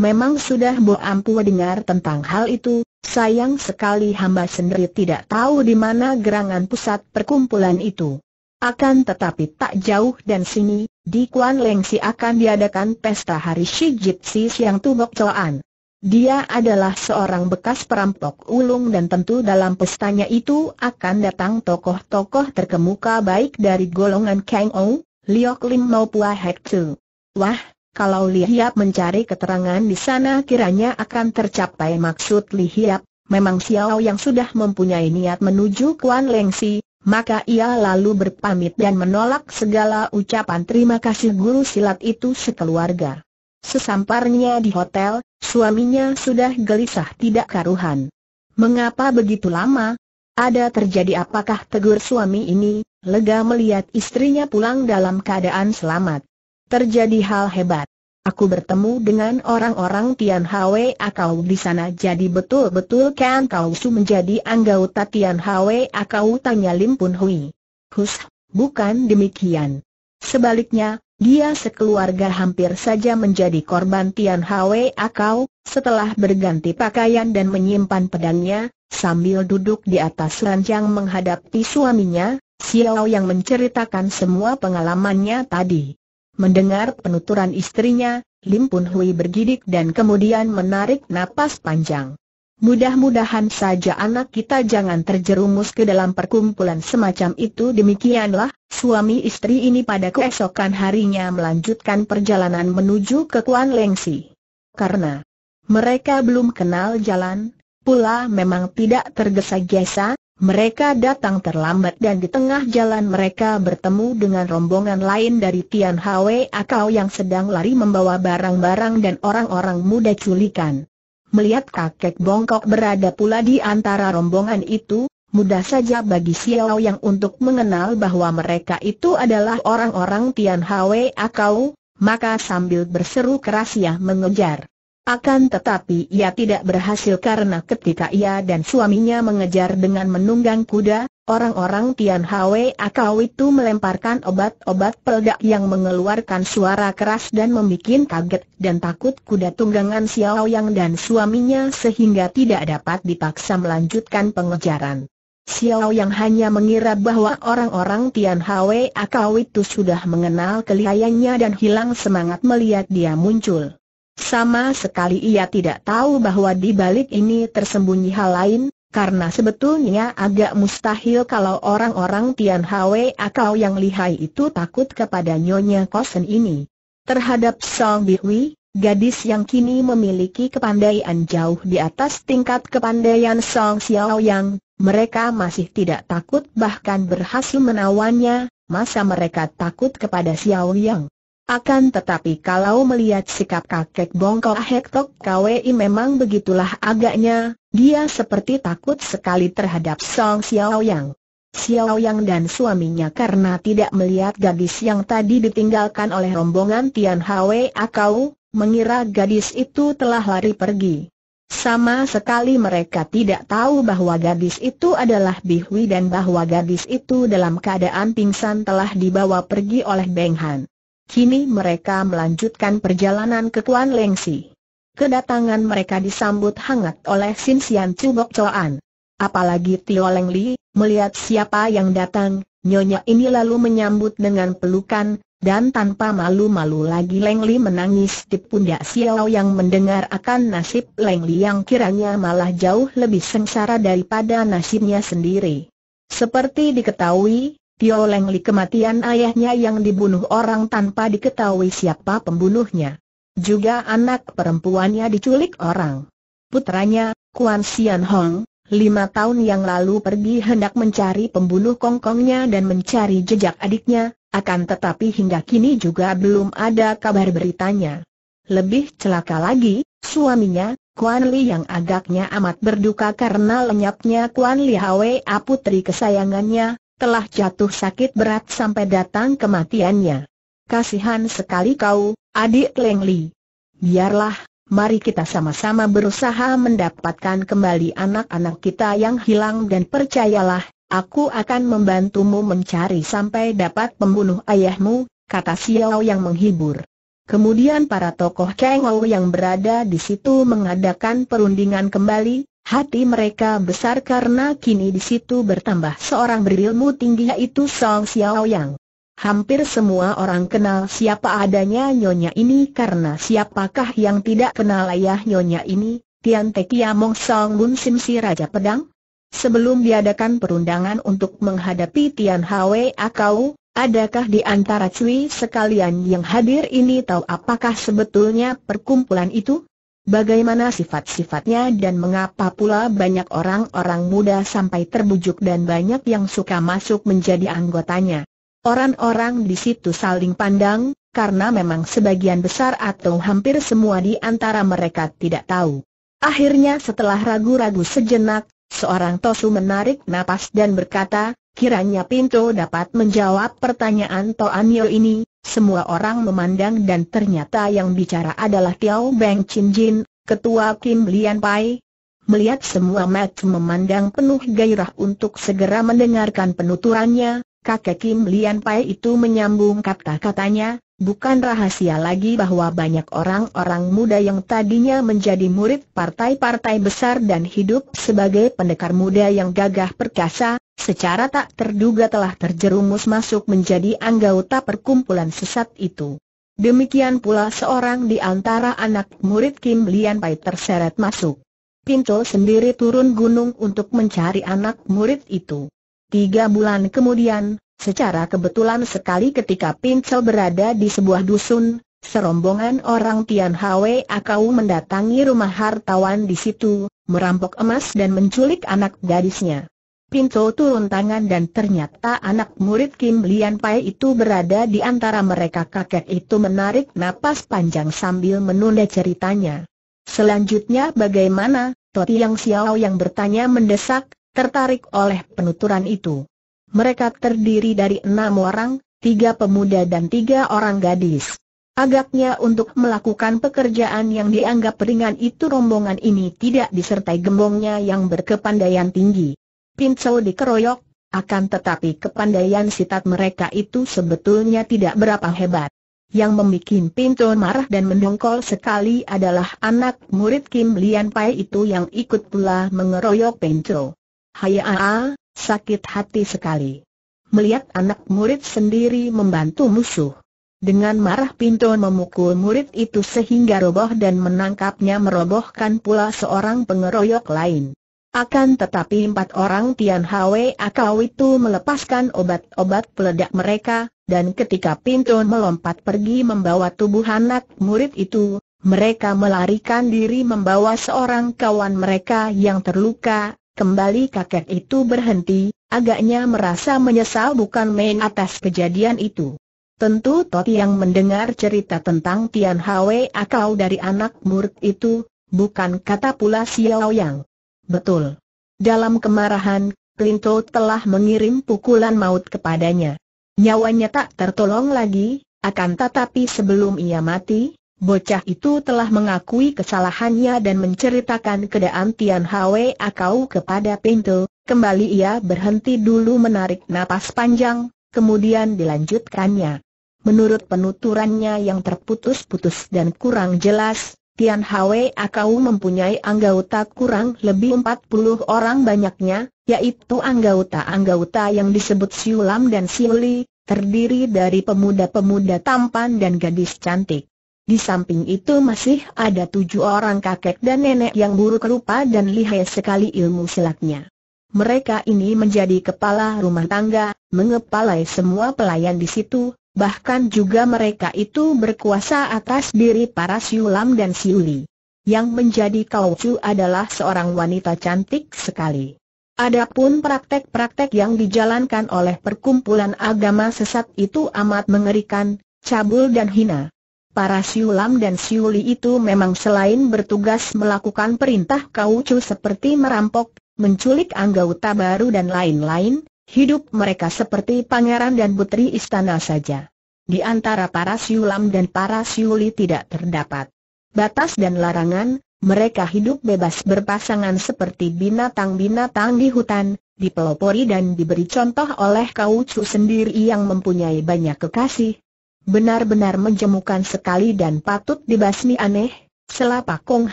Memang sudah Bo Ampu dengar tentang hal itu, sayang sekali hamba sendiri tidak tahu di mana gerangan pusat perkumpulan itu. Akan tetapi tak jauh dan sini, di Kuan Lengsi akan diadakan pesta hari Shi Jitsi Siang Tubok Coan. Dia adalah seorang bekas perampok ulung dan tentu dalam pestanya itu akan datang tokoh-tokoh terkemuka baik dari golongan Kang O, Liok Lim maupun Hek Tu. Wah, kalau Li Hiap mencari keterangan di sana kiranya akan tercapai maksud Li Hiap, memang Xiao yang sudah mempunyai niat menuju Kuan Lengsi, maka ia lalu berpamit dan menolak segala ucapan terima kasih guru silat itu sekeluarga. Sesamparnya di hotel, suaminya sudah gelisah tidak karuhan. Mengapa begitu lama? Ada terjadi apakah tegur suami ini, lega melihat istrinya pulang dalam keadaan selamat terjadi hal hebat. Aku bertemu dengan orang-orang Tian Hwe Akau di sana jadi betul-betul kan kau su menjadi anggota Tian Hwe Akau tanya Lim Pun Hui. Hus, bukan demikian. Sebaliknya, dia sekeluarga hampir saja menjadi korban Tian Hwe Akau, setelah berganti pakaian dan menyimpan pedangnya, sambil duduk di atas ranjang menghadapi suaminya, Xiao yang menceritakan semua pengalamannya tadi. Mendengar penuturan istrinya, Lim Pun Hui bergidik dan kemudian menarik napas panjang. Mudah-mudahan saja anak kita jangan terjerumus ke dalam perkumpulan semacam itu demikianlah, suami istri ini pada keesokan harinya melanjutkan perjalanan menuju ke Kuan Lengsi. Karena mereka belum kenal jalan, pula memang tidak tergesa-gesa, mereka datang terlambat dan di tengah jalan mereka bertemu dengan rombongan lain dari Tian Hwe Akau yang sedang lari membawa barang-barang dan orang-orang muda culikan. Melihat kakek bongkok berada pula di antara rombongan itu, mudah saja bagi Xiao yang untuk mengenal bahwa mereka itu adalah orang-orang Tian Hwe Akau, maka sambil berseru keras ia mengejar. Akan tetapi ia tidak berhasil karena ketika ia dan suaminya mengejar dengan menunggang kuda, orang-orang Tian Hwe Akau itu melemparkan obat-obat peledak yang mengeluarkan suara keras dan membuat kaget dan takut kuda tunggangan Xiao Yang dan suaminya sehingga tidak dapat dipaksa melanjutkan pengejaran. Xiao Yang hanya mengira bahwa orang-orang Tian Hwe Akau itu sudah mengenal kelihayannya dan hilang semangat melihat dia muncul. Sama sekali ia tidak tahu bahwa di balik ini tersembunyi hal lain, karena sebetulnya agak mustahil kalau orang-orang Tian Hwe atau yang lihai itu takut kepada Nyonya Kosen ini. Terhadap Song Bihui, gadis yang kini memiliki kepandaian jauh di atas tingkat kepandaian Song Xiao Yang, mereka masih tidak takut bahkan berhasil menawannya, masa mereka takut kepada Xiao Yang. Akan tetapi kalau melihat sikap kakek bongkok Hektok Kwi memang begitulah agaknya, dia seperti takut sekali terhadap Song Xiaoyang. Xiaoyang dan suaminya karena tidak melihat gadis yang tadi ditinggalkan oleh rombongan Tian Hwe Akau, mengira gadis itu telah lari pergi. Sama sekali mereka tidak tahu bahwa gadis itu adalah Bihui dan bahwa gadis itu dalam keadaan pingsan telah dibawa pergi oleh Beng Han. Kini mereka melanjutkan perjalanan ke Kuan Lengsi. Kedatangan mereka disambut hangat oleh Sin Sian Cubok Coan. Apalagi Tio Leng Li, melihat siapa yang datang, nyonya ini lalu menyambut dengan pelukan, dan tanpa malu-malu lagi Leng Li menangis di pundak Xiao yang mendengar akan nasib Leng Li yang kiranya malah jauh lebih sengsara daripada nasibnya sendiri. Seperti diketahui, Tio Leng kematian ayahnya yang dibunuh orang tanpa diketahui siapa pembunuhnya. Juga anak perempuannya diculik orang. Putranya, Kuan Xian Hong, lima tahun yang lalu pergi hendak mencari pembunuh kongkongnya dan mencari jejak adiknya, akan tetapi hingga kini juga belum ada kabar beritanya. Lebih celaka lagi, suaminya, Kuan Li yang agaknya amat berduka karena lenyapnya Kuan Li Hwa putri kesayangannya, telah jatuh sakit berat sampai datang kematiannya. Kasihan sekali kau, adik Leng Li. Biarlah, mari kita sama-sama berusaha mendapatkan kembali anak-anak kita yang hilang dan percayalah, aku akan membantumu mencari sampai dapat pembunuh ayahmu, kata Xiao yang menghibur. Kemudian para tokoh Kengou yang berada di situ mengadakan perundingan kembali, Hati mereka besar karena kini di situ bertambah seorang berilmu tinggi yaitu Song Xiaoyang. Hampir semua orang kenal siapa adanya nyonya ini karena siapakah yang tidak kenal ayah nyonya ini, Tian Te Kiamong Song Bun Sim si Raja Pedang? Sebelum diadakan perundangan untuk menghadapi Tian Hwe Akau, adakah di antara cuy sekalian yang hadir ini tahu apakah sebetulnya perkumpulan itu? Bagaimana sifat-sifatnya dan mengapa pula banyak orang-orang muda sampai terbujuk dan banyak yang suka masuk menjadi anggotanya. Orang-orang di situ saling pandang, karena memang sebagian besar atau hampir semua di antara mereka tidak tahu. Akhirnya setelah ragu-ragu sejenak, seorang Tosu menarik napas dan berkata, kiranya Pinto dapat menjawab pertanyaan Toanio ini, semua orang memandang dan ternyata yang bicara adalah Tiao Beng Chin Jin, ketua Kim Lian Pai. Melihat semua mat memandang penuh gairah untuk segera mendengarkan penuturannya, kakek Kim Lian Pai itu menyambung kata-katanya, Bukan rahasia lagi bahwa banyak orang-orang muda yang tadinya menjadi murid partai-partai besar dan hidup sebagai pendekar muda yang gagah perkasa, secara tak terduga telah terjerumus masuk menjadi anggota perkumpulan sesat itu. Demikian pula seorang di antara anak murid Kim Lian Pai terseret masuk. Pinto sendiri turun gunung untuk mencari anak murid itu. Tiga bulan kemudian, secara kebetulan sekali ketika Pinto berada di sebuah dusun, serombongan orang Tian Hwe Akau mendatangi rumah hartawan di situ, merampok emas dan menculik anak gadisnya. Pinto turun tangan dan ternyata anak murid Kim Lian Pai itu berada di antara mereka kakek itu menarik napas panjang sambil menunda ceritanya. Selanjutnya bagaimana, Toti Yang Xiao yang bertanya mendesak, tertarik oleh penuturan itu. Mereka terdiri dari enam orang, tiga pemuda dan tiga orang gadis. Agaknya untuk melakukan pekerjaan yang dianggap ringan itu rombongan ini tidak disertai gembongnya yang berkepandaian tinggi. Pinco dikeroyok, akan tetapi kepandaian sitat mereka itu sebetulnya tidak berapa hebat. Yang membuat Pinto marah dan mendongkol sekali adalah anak murid Kim Lian Pai itu yang ikut pula mengeroyok Pinto. Hayaa, sakit hati sekali. Melihat anak murid sendiri membantu musuh. Dengan marah Pinto memukul murid itu sehingga roboh dan menangkapnya merobohkan pula seorang pengeroyok lain. Akan tetapi empat orang Tian Hwe Akau itu melepaskan obat-obat peledak mereka, dan ketika Pinton melompat pergi membawa tubuh anak murid itu, mereka melarikan diri membawa seorang kawan mereka yang terluka, kembali kakek itu berhenti, agaknya merasa menyesal bukan main atas kejadian itu. Tentu Toti yang mendengar cerita tentang Tian Hwe Akau dari anak murid itu, bukan kata pula Xiao Yang. Betul. Dalam kemarahan, Klinto telah mengirim pukulan maut kepadanya. Nyawanya tak tertolong lagi, akan tetapi sebelum ia mati, bocah itu telah mengakui kesalahannya dan menceritakan keadaan Tian Hwe Akau kepada Plinto. kembali ia berhenti dulu menarik napas panjang, kemudian dilanjutkannya. Menurut penuturannya yang terputus-putus dan kurang jelas, Tian Hwe Akau mempunyai anggota kurang lebih 40 orang banyaknya, yaitu anggota-anggota yang disebut Siulam dan Siuli, terdiri dari pemuda-pemuda tampan dan gadis cantik. Di samping itu masih ada tujuh orang kakek dan nenek yang buruk rupa dan lihai sekali ilmu silatnya. Mereka ini menjadi kepala rumah tangga, mengepalai semua pelayan di situ, bahkan juga mereka itu berkuasa atas diri para siulam dan siuli. Yang menjadi kaucu adalah seorang wanita cantik sekali. Adapun praktek-praktek yang dijalankan oleh perkumpulan agama sesat itu amat mengerikan, cabul dan hina. Para siulam dan siuli itu memang selain bertugas melakukan perintah kaucu seperti merampok, menculik anggota baru dan lain-lain, Hidup mereka seperti pangeran dan putri istana saja. Di antara para siulam dan para siuli tidak terdapat batas dan larangan, mereka hidup bebas berpasangan seperti binatang-binatang di hutan, dipelopori dan diberi contoh oleh Kaucu sendiri yang mempunyai banyak kekasih. Benar-benar menjemukan sekali dan patut dibasmi aneh, selapak Kong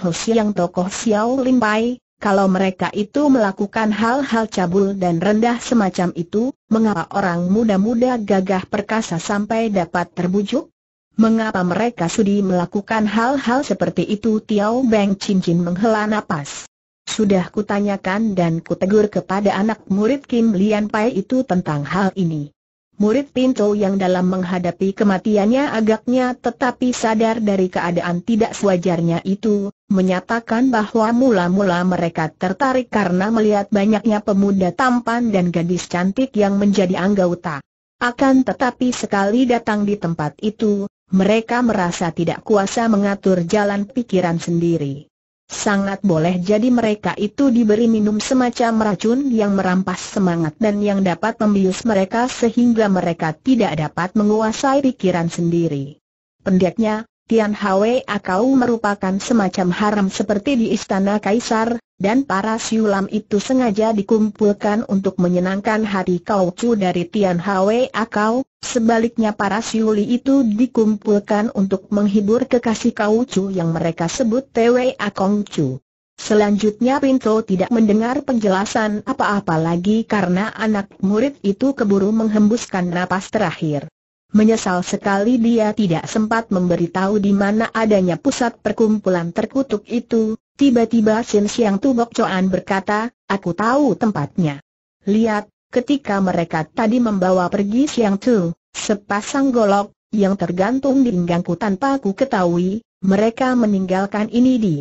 Ho yang tokoh Xiao Limpai, kalau mereka itu melakukan hal-hal cabul dan rendah semacam itu, mengapa orang muda-muda gagah perkasa sampai dapat terbujuk? Mengapa mereka sudi melakukan hal-hal seperti itu? Tiao Beng cincin menghela napas. Sudah kutanyakan dan kutegur kepada anak murid Kim Lian Pai itu tentang hal ini. Murid Pinto yang dalam menghadapi kematiannya agaknya tetapi sadar dari keadaan tidak sewajarnya itu, menyatakan bahwa mula-mula mereka tertarik karena melihat banyaknya pemuda tampan dan gadis cantik yang menjadi anggota. Akan tetapi sekali datang di tempat itu, mereka merasa tidak kuasa mengatur jalan pikiran sendiri. Sangat boleh jadi mereka itu diberi minum semacam racun yang merampas semangat dan yang dapat membius mereka sehingga mereka tidak dapat menguasai pikiran sendiri. Pendeknya, Tian Hwe Akau merupakan semacam haram seperti di istana kaisar, dan para siulam itu sengaja dikumpulkan untuk menyenangkan hati Kau Chu dari Tian Hwe akau, sebaliknya para siuli itu dikumpulkan untuk menghibur kekasih Kau Chu yang mereka sebut Tewe Akong Chu. Selanjutnya Pinto tidak mendengar penjelasan apa-apa lagi karena anak murid itu keburu menghembuskan napas terakhir. Menyesal sekali dia tidak sempat memberitahu di mana adanya pusat perkumpulan terkutuk itu, Tiba-tiba Sin Siang Tubok Coan berkata, aku tahu tempatnya. Lihat, ketika mereka tadi membawa pergi Siang Tu, sepasang golok, yang tergantung di pinggangku tanpa aku ketahui, mereka meninggalkan ini di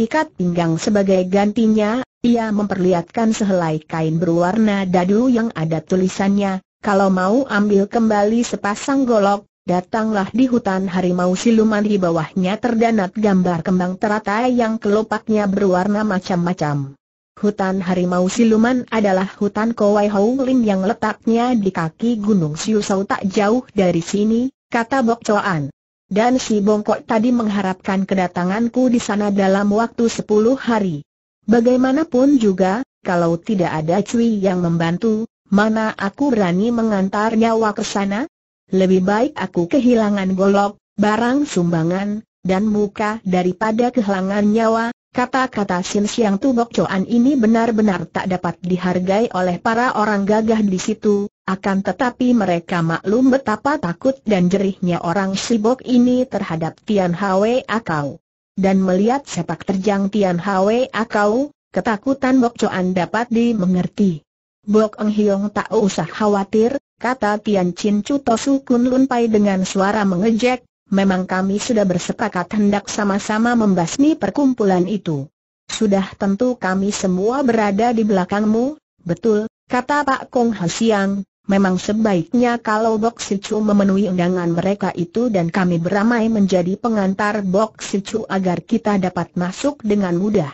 ikat pinggang sebagai gantinya, ia memperlihatkan sehelai kain berwarna dadu yang ada tulisannya, kalau mau ambil kembali sepasang golok, Datanglah di hutan harimau siluman di bawahnya terdapat gambar kembang teratai yang kelopaknya berwarna macam-macam. Hutan harimau siluman adalah hutan Kowai Houling yang letaknya di kaki Gunung Siusau tak jauh dari sini, kata Bok Choan. Dan si bongkok tadi mengharapkan kedatanganku di sana dalam waktu 10 hari. Bagaimanapun juga, kalau tidak ada Cui yang membantu, mana aku berani mengantar nyawa ke sana? lebih baik aku kehilangan golok, barang sumbangan, dan muka daripada kehilangan nyawa, kata-kata Sin Siang Tubok Coan ini benar-benar tak dapat dihargai oleh para orang gagah di situ, akan tetapi mereka maklum betapa takut dan jerihnya orang sibok ini terhadap Tian Hwe Akau. Dan melihat sepak terjang Tian Hwe Akau, ketakutan Bok Coan dapat dimengerti. Bok Eng Hiong tak usah khawatir, kata Tian Chin Tosu Kun Lun Pai dengan suara mengejek, memang kami sudah bersepakat hendak sama-sama membasmi perkumpulan itu. Sudah tentu kami semua berada di belakangmu, betul, kata Pak Kong Hsiang. memang sebaiknya kalau Bok Chu memenuhi undangan mereka itu dan kami beramai menjadi pengantar Bok Chu agar kita dapat masuk dengan mudah.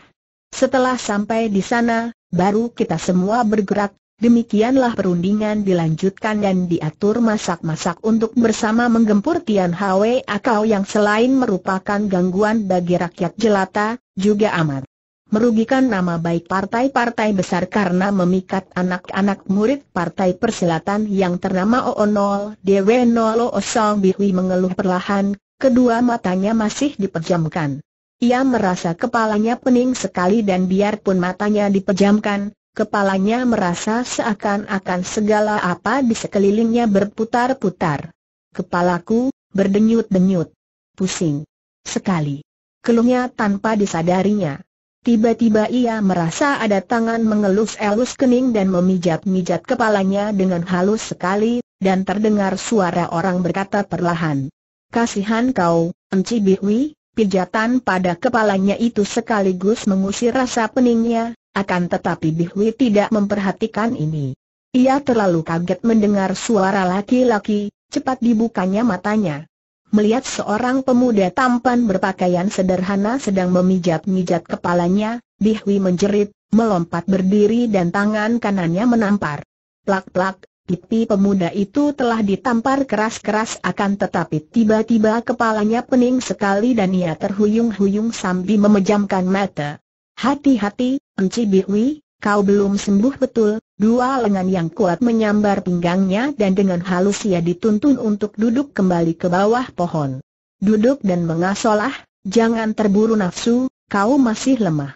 Setelah sampai di sana, baru kita semua bergerak Demikianlah perundingan dilanjutkan dan diatur masak-masak untuk bersama menggempur Tian Hwe Akau yang selain merupakan gangguan bagi rakyat jelata, juga amat merugikan nama baik partai-partai besar karena memikat anak-anak murid partai persilatan yang ternama Oonol 0 dw O Osong Bihui mengeluh perlahan, kedua matanya masih diperjamkan. Ia merasa kepalanya pening sekali dan biarpun matanya diperjamkan. Kepalanya merasa seakan-akan segala apa di sekelilingnya berputar-putar. Kepalaku, berdenyut-denyut. Pusing. Sekali. Keluhnya tanpa disadarinya. Tiba-tiba ia merasa ada tangan mengelus-elus kening dan memijat-mijat kepalanya dengan halus sekali, dan terdengar suara orang berkata perlahan. Kasihan kau, Enci Bihwi, pijatan pada kepalanya itu sekaligus mengusir rasa peningnya, akan tetapi Bihwi tidak memperhatikan ini. Ia terlalu kaget mendengar suara laki-laki, cepat dibukanya matanya. Melihat seorang pemuda tampan berpakaian sederhana sedang memijat-mijat kepalanya, Bihwi menjerit, melompat berdiri dan tangan kanannya menampar. Plak-plak, pipi pemuda itu telah ditampar keras-keras akan tetapi tiba-tiba kepalanya pening sekali dan ia terhuyung-huyung sambil memejamkan mata. Hati-hati, Enci Biwi, kau belum sembuh betul, dua lengan yang kuat menyambar pinggangnya dan dengan halus ia dituntun untuk duduk kembali ke bawah pohon. Duduk dan mengasolah, jangan terburu nafsu, kau masih lemah.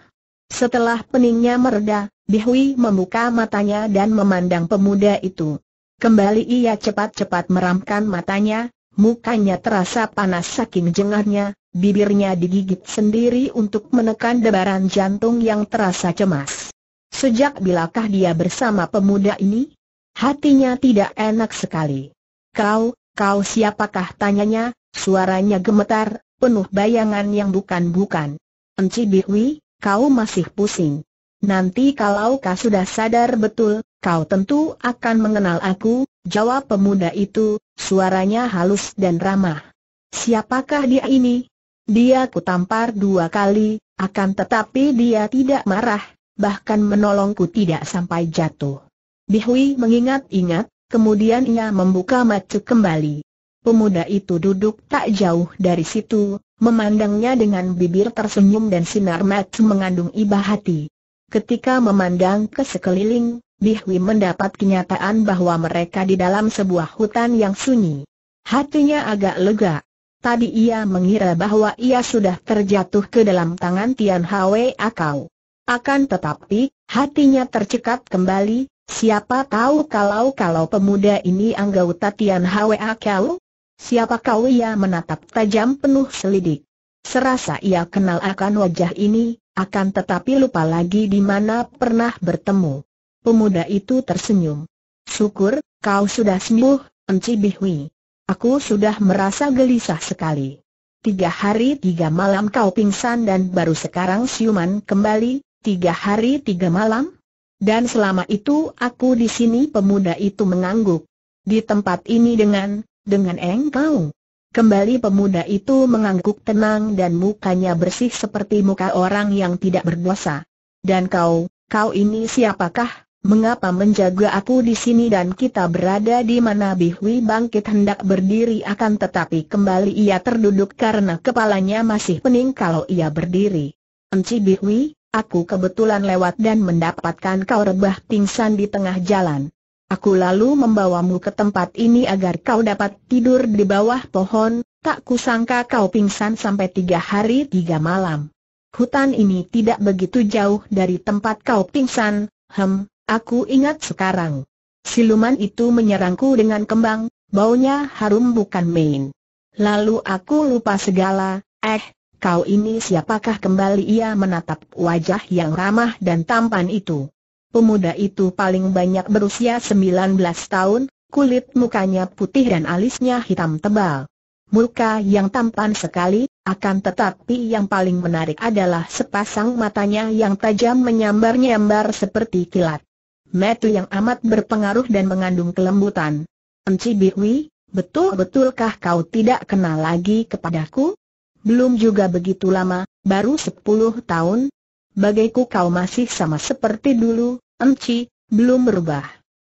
Setelah peningnya mereda, Bihwi membuka matanya dan memandang pemuda itu. Kembali ia cepat-cepat meramkan matanya, Mukanya terasa panas saking jengahnya, bibirnya digigit sendiri untuk menekan debaran jantung yang terasa cemas. Sejak bilakah dia bersama pemuda ini? Hatinya tidak enak sekali. Kau, kau siapakah tanyanya, suaranya gemetar, penuh bayangan yang bukan-bukan. Enci Bihwi, kau masih pusing. Nanti kalau kau sudah sadar betul, Kau tentu akan mengenal aku, jawab pemuda itu, suaranya halus dan ramah. Siapakah dia ini? Dia kutampar dua kali, akan tetapi dia tidak marah, bahkan menolongku tidak sampai jatuh. Bihui mengingat-ingat, kemudian ia membuka macu kembali. Pemuda itu duduk tak jauh dari situ, memandangnya dengan bibir tersenyum dan sinar mata mengandung iba hati. Ketika memandang ke sekeliling, Hui mendapat kenyataan bahwa mereka di dalam sebuah hutan yang sunyi. Hatinya agak lega. Tadi ia mengira bahwa ia sudah terjatuh ke dalam tangan Tian Hwe Akau. Akan tetapi, hatinya tercekat kembali, siapa tahu kalau-kalau pemuda ini anggota Tian Hwe Akau? Siapa kau ia menatap tajam penuh selidik. Serasa ia kenal akan wajah ini, akan tetapi lupa lagi di mana pernah bertemu. Pemuda itu tersenyum. Syukur, kau sudah sembuh, Enci Bihui. Aku sudah merasa gelisah sekali. Tiga hari tiga malam kau pingsan dan baru sekarang siuman kembali, tiga hari tiga malam? Dan selama itu aku di sini pemuda itu mengangguk. Di tempat ini dengan, dengan engkau. Kembali pemuda itu mengangguk tenang dan mukanya bersih seperti muka orang yang tidak berdosa. Dan kau, kau ini siapakah? mengapa menjaga aku di sini dan kita berada di mana Bihwi bangkit hendak berdiri akan tetapi kembali ia terduduk karena kepalanya masih pening kalau ia berdiri. Enci Bihwi, aku kebetulan lewat dan mendapatkan kau rebah pingsan di tengah jalan. Aku lalu membawamu ke tempat ini agar kau dapat tidur di bawah pohon, tak kusangka kau pingsan sampai tiga hari tiga malam. Hutan ini tidak begitu jauh dari tempat kau pingsan, hem, Aku ingat sekarang. Siluman itu menyerangku dengan kembang, baunya harum bukan main. Lalu aku lupa segala, eh, kau ini siapakah kembali ia menatap wajah yang ramah dan tampan itu. Pemuda itu paling banyak berusia 19 tahun, kulit mukanya putih dan alisnya hitam tebal. Muka yang tampan sekali, akan tetapi yang paling menarik adalah sepasang matanya yang tajam menyambar-nyambar seperti kilat metu yang amat berpengaruh dan mengandung kelembutan. Enci Bihwi, betul-betulkah kau tidak kenal lagi kepadaku? Belum juga begitu lama, baru sepuluh tahun. Bagaiku kau masih sama seperti dulu, Enci, belum berubah.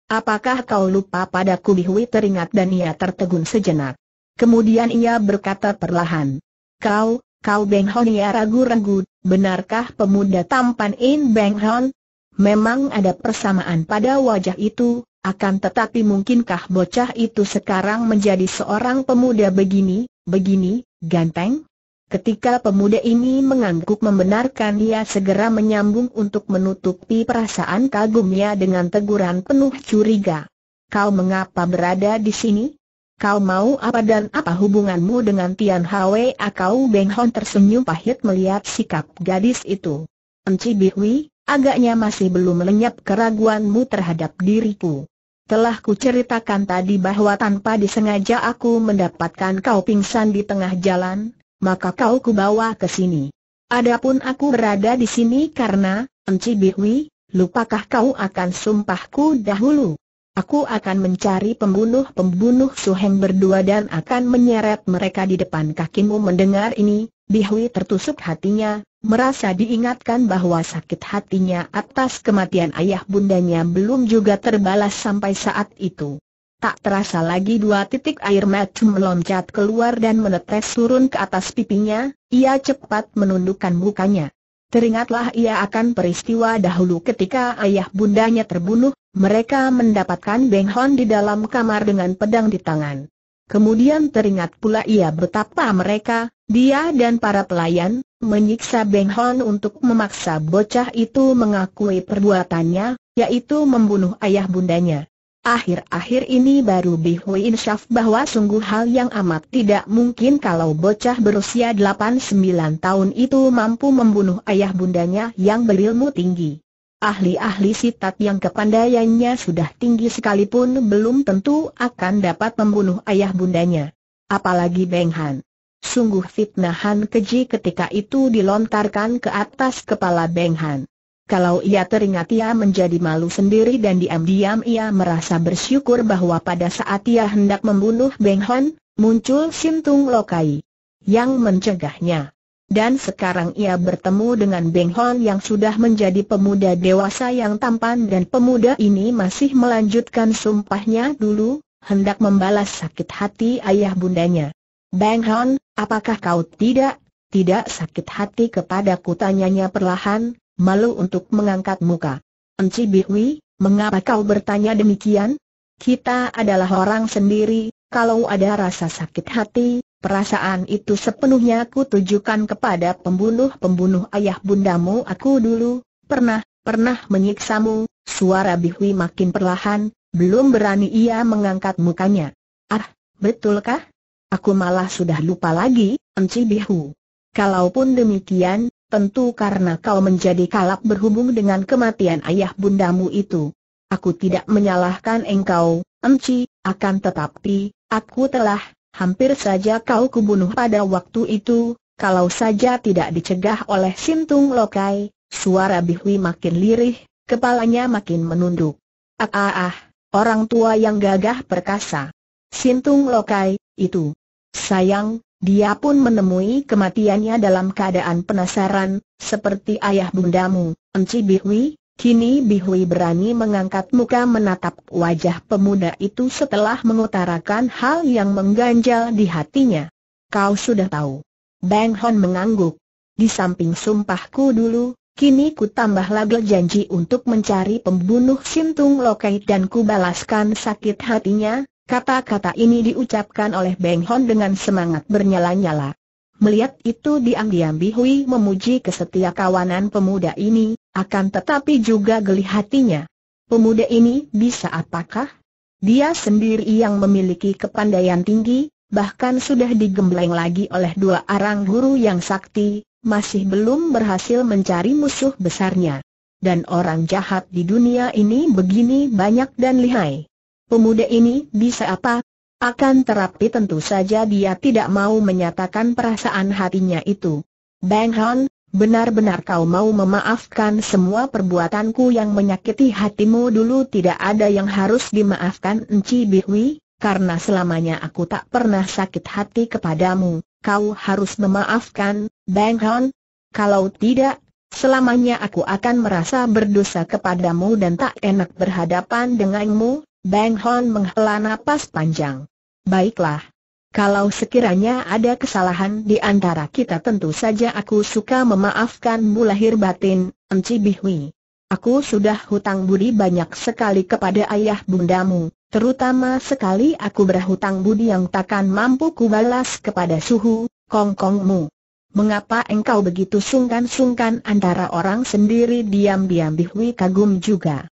Apakah kau lupa padaku Bihwi teringat dan ia tertegun sejenak. Kemudian ia berkata perlahan. Kau, kau Beng Hon ia ragu-ragu, benarkah pemuda tampan In Beng Hon, Memang ada persamaan pada wajah itu, akan tetapi mungkinkah bocah itu sekarang menjadi seorang pemuda begini, begini, ganteng? Ketika pemuda ini mengangguk membenarkan ia segera menyambung untuk menutupi perasaan kagumnya dengan teguran penuh curiga. Kau mengapa berada di sini? Kau mau apa dan apa hubunganmu dengan Tian Hwe? Kau Beng Hon tersenyum pahit melihat sikap gadis itu. Enci Bihui, Agaknya masih belum lenyap keraguanmu terhadap diriku. Telah kuceritakan tadi bahwa tanpa disengaja aku mendapatkan kau pingsan di tengah jalan, maka kau kubawa ke sini. Adapun aku berada di sini karena, Enci Bihwi, lupakah kau akan sumpahku dahulu? Aku akan mencari pembunuh-pembunuh Suheng berdua dan akan menyeret mereka di depan kakimu mendengar ini, Bihui tertusuk hatinya, merasa diingatkan bahwa sakit hatinya atas kematian ayah bundanya belum juga terbalas sampai saat itu. Tak terasa lagi dua titik air mata meloncat keluar dan menetes turun ke atas pipinya, ia cepat menundukkan mukanya. Teringatlah ia akan peristiwa dahulu ketika ayah bundanya terbunuh, mereka mendapatkan Beng Hon di dalam kamar dengan pedang di tangan. Kemudian teringat pula ia betapa mereka, dia dan para pelayan, menyiksa Beng Hon untuk memaksa bocah itu mengakui perbuatannya, yaitu membunuh ayah bundanya. Akhir-akhir ini baru Bihui insyaf bahwa sungguh hal yang amat tidak mungkin kalau bocah berusia 8-9 tahun itu mampu membunuh ayah bundanya yang berilmu tinggi. Ahli-ahli sitat yang kepandaiannya sudah tinggi sekalipun belum tentu akan dapat membunuh ayah bundanya. Apalagi Beng Han. Sungguh fitnahan keji ketika itu dilontarkan ke atas kepala Beng Han. Kalau ia teringat ia menjadi malu sendiri dan diam-diam ia merasa bersyukur bahwa pada saat ia hendak membunuh Beng Han, muncul Sintung Lokai yang mencegahnya. Dan sekarang ia bertemu dengan Beng Hon yang sudah menjadi pemuda dewasa yang tampan dan pemuda ini masih melanjutkan sumpahnya dulu, hendak membalas sakit hati ayah bundanya. Beng Hon, Apakah kau tidak, tidak sakit hati ku? tanyanya perlahan, malu untuk mengangkat muka. Enci Biwi, mengapa kau bertanya demikian? Kita adalah orang sendiri, kalau ada rasa sakit hati, perasaan itu sepenuhnya ku tujukan kepada pembunuh-pembunuh ayah bundamu aku dulu, pernah, pernah menyiksamu, suara Biwi makin perlahan, belum berani ia mengangkat mukanya. Ah, betulkah? Aku malah sudah lupa lagi, Enci Bihu. Kalaupun demikian, tentu karena kau menjadi kalap berhubung dengan kematian ayah bundamu itu. Aku tidak menyalahkan engkau, Enci, akan tetapi, aku telah, hampir saja kau kubunuh pada waktu itu, kalau saja tidak dicegah oleh Sintung Lokai, suara Bihwi makin lirih, kepalanya makin menunduk. Ah ah ah, orang tua yang gagah perkasa. Sintung Lokai, itu. Sayang, dia pun menemui kematiannya dalam keadaan penasaran, seperti ayah bundamu, Enci Bihui. Kini Bihui berani mengangkat muka menatap wajah pemuda itu setelah mengutarakan hal yang mengganjal di hatinya. Kau sudah tahu. Bang Hon mengangguk. Di samping sumpahku dulu, kini ku tambah lagi janji untuk mencari pembunuh Sintung Lokai dan ku balaskan sakit hatinya, Kata-kata ini diucapkan oleh Beng Hon dengan semangat bernyala-nyala. Melihat itu diam-diam Bihui memuji kesetia kawanan pemuda ini, akan tetapi juga geli hatinya. Pemuda ini bisa apakah? Dia sendiri yang memiliki kepandaian tinggi, bahkan sudah digembleng lagi oleh dua arang guru yang sakti, masih belum berhasil mencari musuh besarnya. Dan orang jahat di dunia ini begini banyak dan lihai. Pemuda ini bisa apa? Akan terapi tentu saja dia tidak mau menyatakan perasaan hatinya itu. Bang Hon, benar-benar kau mau memaafkan semua perbuatanku yang menyakiti hatimu dulu tidak ada yang harus dimaafkan Enci Bihwi. karena selamanya aku tak pernah sakit hati kepadamu, kau harus memaafkan, Bang Hon. Kalau tidak, selamanya aku akan merasa berdosa kepadamu dan tak enak berhadapan denganmu, Bang Hon menghela napas panjang. Baiklah. Kalau sekiranya ada kesalahan di antara kita tentu saja aku suka memaafkanmu lahir batin, Enci Bihwi, Aku sudah hutang budi banyak sekali kepada ayah bundamu, terutama sekali aku berhutang budi yang takkan mampu kubalas kepada suhu, kongkongmu. Mengapa engkau begitu sungkan-sungkan antara orang sendiri diam-diam Bihwi kagum juga.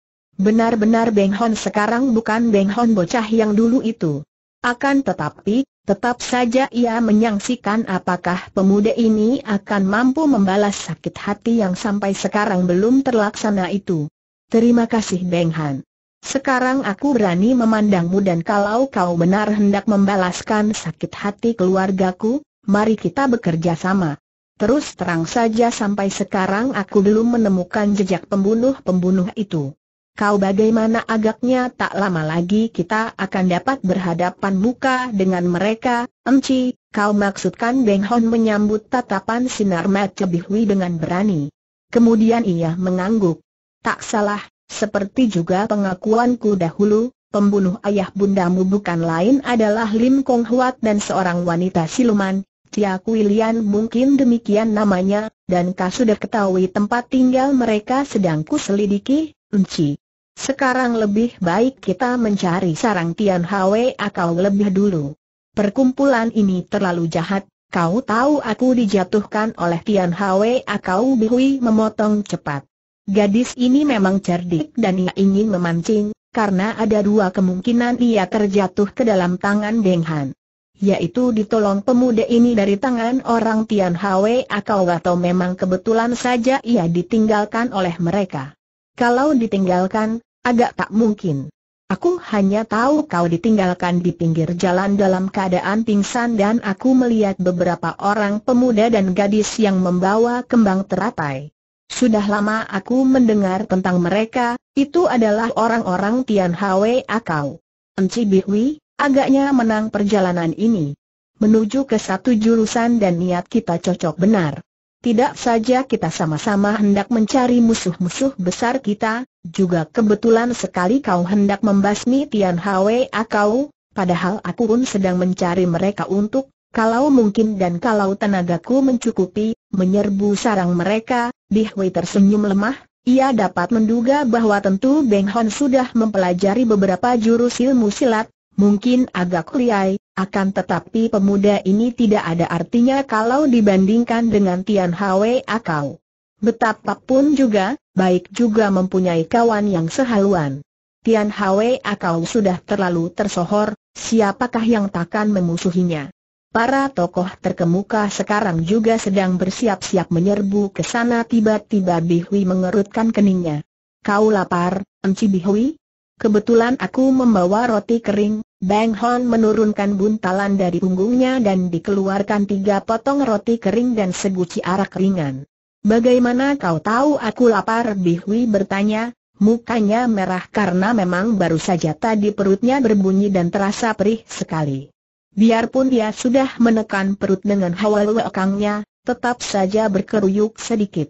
Benar-benar Beng Hon sekarang bukan Beng Hon bocah yang dulu itu. Akan tetapi, tetap saja ia menyaksikan apakah pemuda ini akan mampu membalas sakit hati yang sampai sekarang belum terlaksana itu. Terima kasih Beng Han. Sekarang aku berani memandangmu dan kalau kau benar hendak membalaskan sakit hati keluargaku, mari kita bekerja sama. Terus terang saja sampai sekarang aku belum menemukan jejak pembunuh-pembunuh itu kau bagaimana agaknya tak lama lagi kita akan dapat berhadapan muka dengan mereka, Emci, kau maksudkan Beng Hon menyambut tatapan sinar mata wih dengan berani. Kemudian ia mengangguk. Tak salah, seperti juga pengakuanku dahulu, pembunuh ayah bundamu bukan lain adalah Lim Kong Huat dan seorang wanita siluman, Tia Kui mungkin demikian namanya, dan kau sudah ketahui tempat tinggal mereka sedang ku selidiki, Enci. Sekarang lebih baik kita mencari sarang Tian Hwe akal lebih dulu. Perkumpulan ini terlalu jahat, kau tahu aku dijatuhkan oleh Tian Hwe akal bihui memotong cepat. Gadis ini memang cerdik dan ia ingin memancing, karena ada dua kemungkinan ia terjatuh ke dalam tangan Beng Han. Yaitu ditolong pemuda ini dari tangan orang Tian Hwe akal atau memang kebetulan saja ia ditinggalkan oleh mereka. Kalau ditinggalkan, Agak tak mungkin. Aku hanya tahu kau ditinggalkan di pinggir jalan dalam keadaan pingsan dan aku melihat beberapa orang pemuda dan gadis yang membawa kembang teratai. Sudah lama aku mendengar tentang mereka, itu adalah orang-orang Tian Hwe Akau. Enci Bihwi, agaknya menang perjalanan ini. Menuju ke satu jurusan dan niat kita cocok benar. Tidak saja kita sama-sama hendak mencari musuh-musuh besar kita, juga kebetulan sekali kau hendak membasmi Tian Hwa akau, padahal aku pun sedang mencari mereka untuk, kalau mungkin dan kalau tenagaku mencukupi, menyerbu sarang mereka, Bihui tersenyum lemah, ia dapat menduga bahwa tentu Beng Hon sudah mempelajari beberapa jurus ilmu silat, mungkin agak liai, akan tetapi pemuda ini tidak ada artinya kalau dibandingkan dengan Tian Hwe Akau. Betapapun juga, baik juga mempunyai kawan yang sehaluan. Tian Hwe Akau sudah terlalu tersohor, siapakah yang takkan memusuhinya? Para tokoh terkemuka sekarang juga sedang bersiap-siap menyerbu ke sana tiba-tiba Bihui mengerutkan keningnya. Kau lapar, Enci Bihui? Kebetulan aku membawa roti kering, Bang Hon menurunkan buntalan dari punggungnya dan dikeluarkan tiga potong roti kering dan seguci arak ringan. Bagaimana kau tahu aku lapar? Bihui bertanya, mukanya merah karena memang baru saja tadi perutnya berbunyi dan terasa perih sekali. Biarpun dia sudah menekan perut dengan hawa lekangnya, tetap saja berkeruyuk sedikit.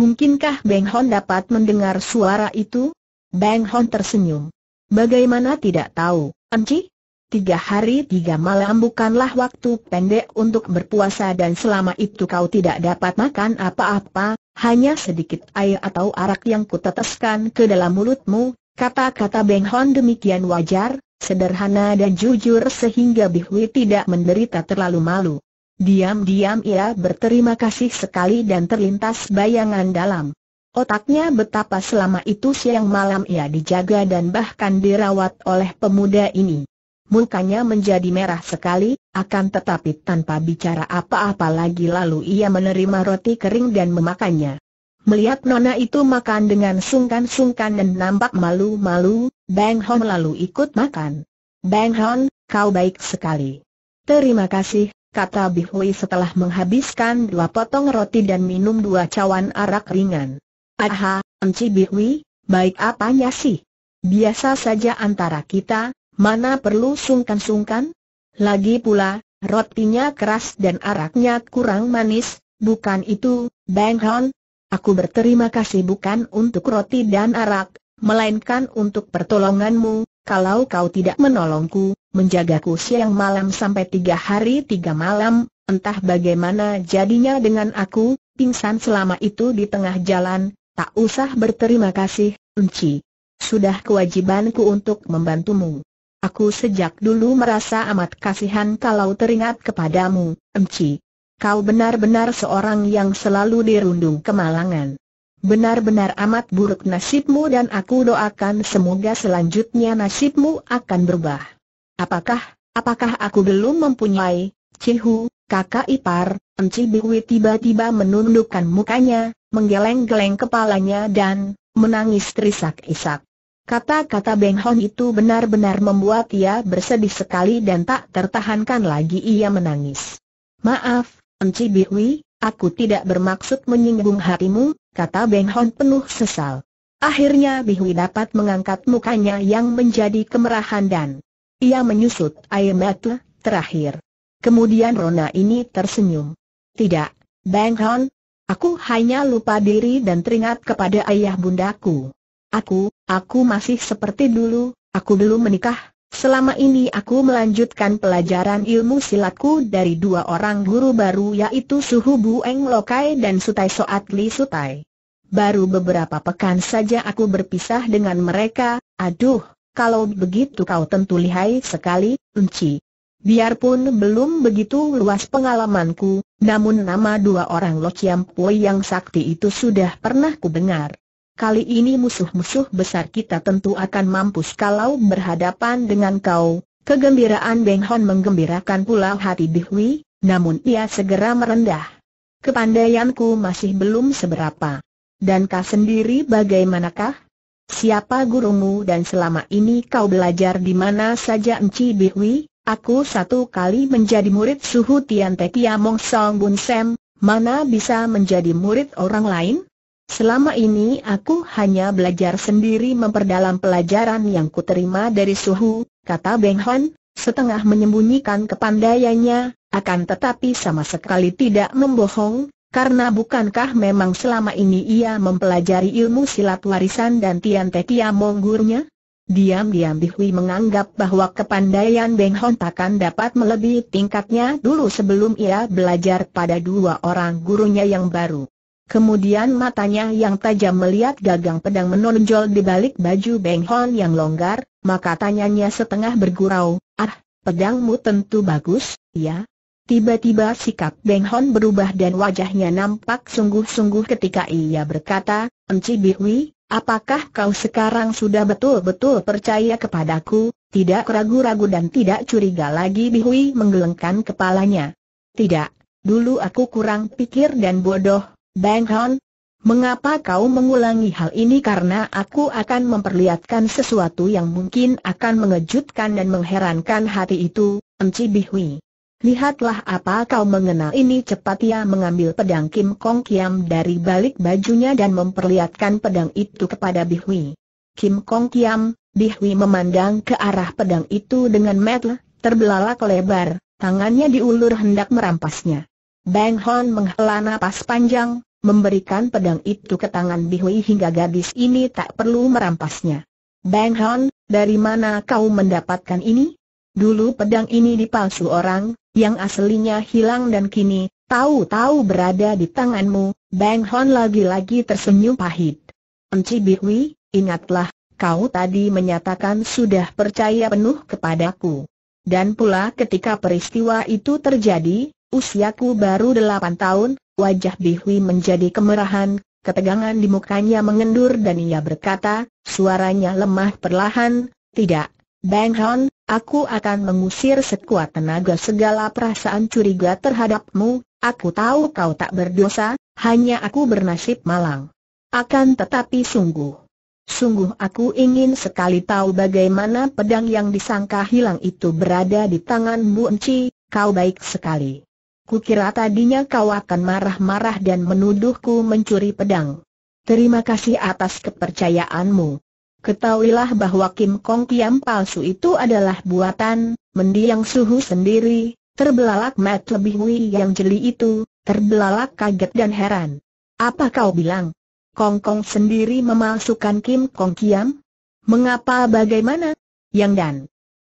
Mungkinkah Bang Hon dapat mendengar suara itu? Bang Hon tersenyum. Bagaimana tidak tahu? Tiga hari tiga malam bukanlah waktu pendek untuk berpuasa dan selama itu kau tidak dapat makan apa-apa, hanya sedikit air atau arak yang kuteteskan ke dalam mulutmu, kata-kata Beng Hon demikian wajar, sederhana dan jujur sehingga Hui tidak menderita terlalu malu. Diam-diam ia berterima kasih sekali dan terlintas bayangan dalam Otaknya betapa selama itu siang malam ia dijaga dan bahkan dirawat oleh pemuda ini. Mukanya menjadi merah sekali, akan tetapi tanpa bicara apa-apa lagi lalu ia menerima roti kering dan memakannya. Melihat Nona itu makan dengan sungkan-sungkan dan nampak malu-malu, Bang Hon lalu ikut makan. Bang Hon, kau baik sekali. Terima kasih, kata Bihui setelah menghabiskan dua potong roti dan minum dua cawan arak ringan. Aha, Enci Biwi, baik apanya sih? Biasa saja antara kita, mana perlu sungkan-sungkan? Lagi pula, rotinya keras dan araknya kurang manis, bukan itu, Bang Hon? Aku berterima kasih bukan untuk roti dan arak, melainkan untuk pertolonganmu, kalau kau tidak menolongku, menjagaku siang malam sampai tiga hari tiga malam, entah bagaimana jadinya dengan aku, pingsan selama itu di tengah jalan, Tak usah berterima kasih, Enci. Sudah kewajibanku untuk membantumu. Aku sejak dulu merasa amat kasihan kalau teringat kepadamu, Emci. Kau benar-benar seorang yang selalu dirundung kemalangan. Benar-benar amat buruk nasibmu dan aku doakan semoga selanjutnya nasibmu akan berubah. Apakah, apakah aku belum mempunyai, Cihu, Kakak ipar, Enci Biwi tiba-tiba menundukkan mukanya, menggeleng-geleng kepalanya dan menangis terisak-isak. Kata-kata Beng Hon itu benar-benar membuat ia bersedih sekali dan tak tertahankan lagi ia menangis. Maaf, Enci Biwi, aku tidak bermaksud menyinggung hatimu, kata Beng Hon penuh sesal. Akhirnya Biwi dapat mengangkat mukanya yang menjadi kemerahan dan ia menyusut air mata terakhir. Kemudian Rona ini tersenyum. Tidak, Bang Hon, aku hanya lupa diri dan teringat kepada ayah bundaku. Aku, aku masih seperti dulu, aku belum menikah, selama ini aku melanjutkan pelajaran ilmu silatku dari dua orang guru baru yaitu Suhu Bueng Lokai dan Sutai Soat Li Sutai. Baru beberapa pekan saja aku berpisah dengan mereka, aduh, kalau begitu kau tentu lihai sekali, Unci. Biarpun belum begitu luas pengalamanku, namun nama dua orang Lo Chiam Pui yang sakti itu sudah pernah ku dengar. Kali ini musuh-musuh besar kita tentu akan mampus kalau berhadapan dengan kau. Kegembiraan Beng Hon menggembirakan pula hati Dihui, namun ia segera merendah. Kepandaianku masih belum seberapa. Dan kau sendiri bagaimanakah? Siapa gurumu dan selama ini kau belajar di mana saja Enci Bihui? Aku satu kali menjadi murid suhu Tian Te Mong Song Bun Sam, mana bisa menjadi murid orang lain? Selama ini aku hanya belajar sendiri memperdalam pelajaran yang kuterima dari suhu, kata Beng Hon, setengah menyembunyikan kepandaiannya, akan tetapi sama sekali tidak membohong, karena bukankah memang selama ini ia mempelajari ilmu silat warisan dan Tian Te Mong gurnya? Diam-diam Bihui menganggap bahwa kepandaian Beng Hon takkan dapat melebihi tingkatnya dulu sebelum ia belajar pada dua orang gurunya yang baru. Kemudian matanya yang tajam melihat gagang pedang menonjol di balik baju Beng Hon yang longgar, maka tanyanya setengah bergurau, ah, pedangmu tentu bagus, ya? Tiba-tiba sikap Beng Hon berubah dan wajahnya nampak sungguh-sungguh ketika ia berkata, Enci Bihui, Apakah kau sekarang sudah betul-betul percaya kepadaku, tidak ragu-ragu dan tidak curiga lagi Bihui menggelengkan kepalanya? Tidak, dulu aku kurang pikir dan bodoh, Bang Hon. Mengapa kau mengulangi hal ini karena aku akan memperlihatkan sesuatu yang mungkin akan mengejutkan dan mengherankan hati itu, Emci Bihui. Lihatlah apa kau mengenal ini cepat ia mengambil pedang Kim Kong Kiam dari balik bajunya dan memperlihatkan pedang itu kepada Bi Bihui. Kim Kong Kiam, Bihui memandang ke arah pedang itu dengan metel, terbelalak lebar, tangannya diulur hendak merampasnya. Bang Hon menghela napas panjang, memberikan pedang itu ke tangan Bi Bihui hingga gadis ini tak perlu merampasnya. Bang Hon, dari mana kau mendapatkan ini? Dulu pedang ini dipalsu orang, yang aslinya hilang dan kini, tahu-tahu berada di tanganmu, Bang Hon lagi-lagi tersenyum pahit. Enci Bihui, ingatlah, kau tadi menyatakan sudah percaya penuh kepadaku. Dan pula ketika peristiwa itu terjadi, usiaku baru delapan tahun, wajah Bihui menjadi kemerahan, ketegangan di mukanya mengendur dan ia berkata, suaranya lemah perlahan, tidak, Bang Hon, aku akan mengusir sekuat tenaga segala perasaan curiga terhadapmu, aku tahu kau tak berdosa, hanya aku bernasib malang. Akan tetapi sungguh. Sungguh aku ingin sekali tahu bagaimana pedang yang disangka hilang itu berada di tangan Bu Enci, kau baik sekali. Kukira tadinya kau akan marah-marah dan menuduhku mencuri pedang. Terima kasih atas kepercayaanmu. Ketahuilah bahwa Kim Kong Kiam palsu itu adalah buatan, mendiang suhu sendiri, terbelalak mat lebih yang jeli itu, terbelalak kaget dan heran. Apa kau bilang? Kong Kong sendiri memalsukan Kim Kong Kiam? Mengapa bagaimana? Yang dan,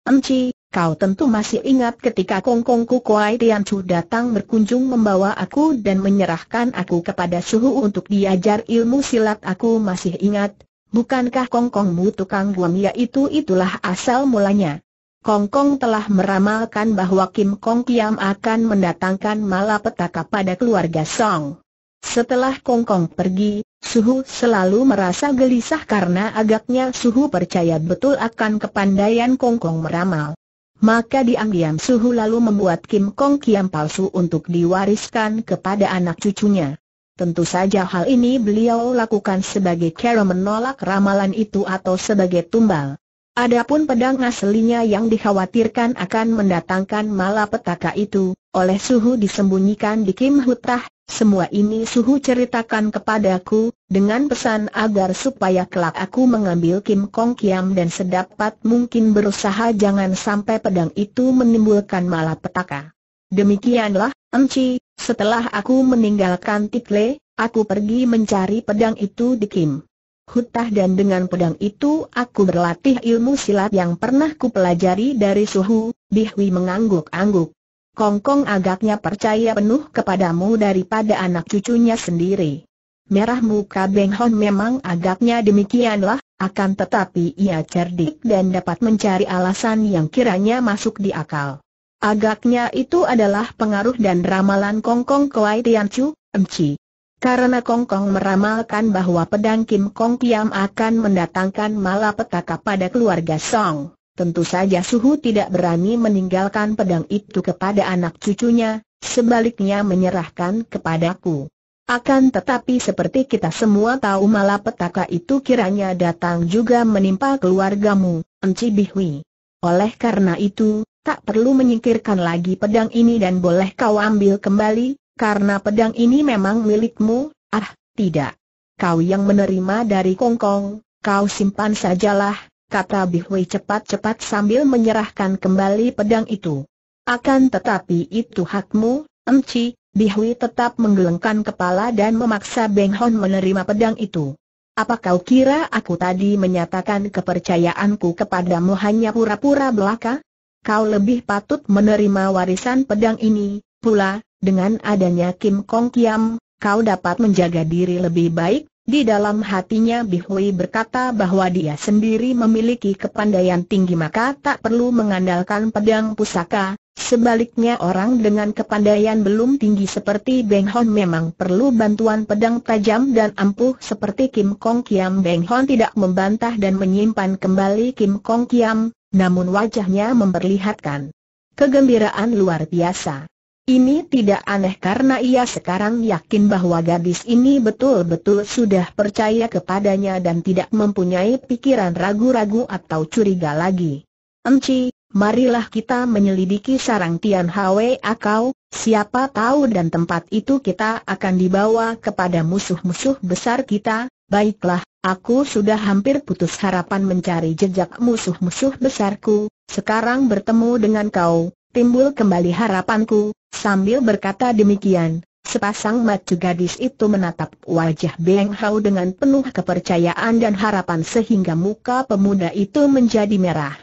Enci, Kau tentu masih ingat ketika Kong Kong Kuai Tian Chu datang berkunjung membawa aku dan menyerahkan aku kepada Suhu untuk diajar ilmu silat aku masih ingat, Bukankah kongkongmu tukang guamia ya itu itulah asal mulanya? Kongkong telah meramalkan bahwa Kim Kong Kiam akan mendatangkan malapetaka pada keluarga Song. Setelah Kongkong pergi, Suhu selalu merasa gelisah karena agaknya Suhu percaya betul akan kepandaian Kongkong meramal. Maka diam-diam Suhu lalu membuat Kim Kong Kiam palsu untuk diwariskan kepada anak cucunya. Tentu saja hal ini beliau lakukan sebagai cara menolak ramalan itu atau sebagai tumbal. Adapun pedang aslinya yang dikhawatirkan akan mendatangkan malapetaka itu, oleh Suhu disembunyikan di Kim Hutah, semua ini Suhu ceritakan kepadaku, dengan pesan agar supaya kelak aku mengambil Kim Kong Kiam dan sedapat mungkin berusaha jangan sampai pedang itu menimbulkan malapetaka. Demikianlah, Enci, setelah aku meninggalkan Tikle, aku pergi mencari pedang itu di Kim. Hutah dan dengan pedang itu aku berlatih ilmu silat yang pernah pelajari dari suhu, Bihwi mengangguk-angguk. Kongkong agaknya percaya penuh kepadamu daripada anak cucunya sendiri. Merah muka Beng Hon memang agaknya demikianlah, akan tetapi ia cerdik dan dapat mencari alasan yang kiranya masuk di akal. Agaknya itu adalah pengaruh dan ramalan Kongkong Kuai Chu, Emci. Karena Kongkong meramalkan bahwa pedang Kim Kong Kiam akan mendatangkan malapetaka pada keluarga Song, tentu saja Suhu tidak berani meninggalkan pedang itu kepada anak cucunya, sebaliknya menyerahkan kepadaku. Akan tetapi seperti kita semua tahu malapetaka itu kiranya datang juga menimpa keluargamu, Enci Bihui. Oleh karena itu, tak perlu menyingkirkan lagi pedang ini dan boleh kau ambil kembali, karena pedang ini memang milikmu, ah, tidak. Kau yang menerima dari Kongkong, kau simpan sajalah, kata Bihui cepat-cepat sambil menyerahkan kembali pedang itu. Akan tetapi itu hakmu, Emci, Bihui tetap menggelengkan kepala dan memaksa Beng Hon menerima pedang itu. Apa kau kira aku tadi menyatakan kepercayaanku kepadamu hanya pura-pura belaka? Kau lebih patut menerima warisan pedang ini, pula, dengan adanya Kim Kong Kiam, kau dapat menjaga diri lebih baik, di dalam hatinya Bi Hui berkata bahwa dia sendiri memiliki kepandaian tinggi maka tak perlu mengandalkan pedang pusaka, sebaliknya orang dengan kepandaian belum tinggi seperti Beng Hon memang perlu bantuan pedang tajam dan ampuh seperti Kim Kong Kiam Beng Hon tidak membantah dan menyimpan kembali Kim Kong Kiam, namun wajahnya memperlihatkan kegembiraan luar biasa. Ini tidak aneh karena ia sekarang yakin bahwa gadis ini betul-betul sudah percaya kepadanya dan tidak mempunyai pikiran ragu-ragu atau curiga lagi. Enci, marilah kita menyelidiki sarang Tian Hwe Akau, siapa tahu dan tempat itu kita akan dibawa kepada musuh-musuh besar kita, baiklah, aku sudah hampir putus harapan mencari jejak musuh-musuh besarku, sekarang bertemu dengan kau, timbul kembali harapanku, sambil berkata demikian, sepasang mata gadis itu menatap wajah Beng Hao dengan penuh kepercayaan dan harapan sehingga muka pemuda itu menjadi merah.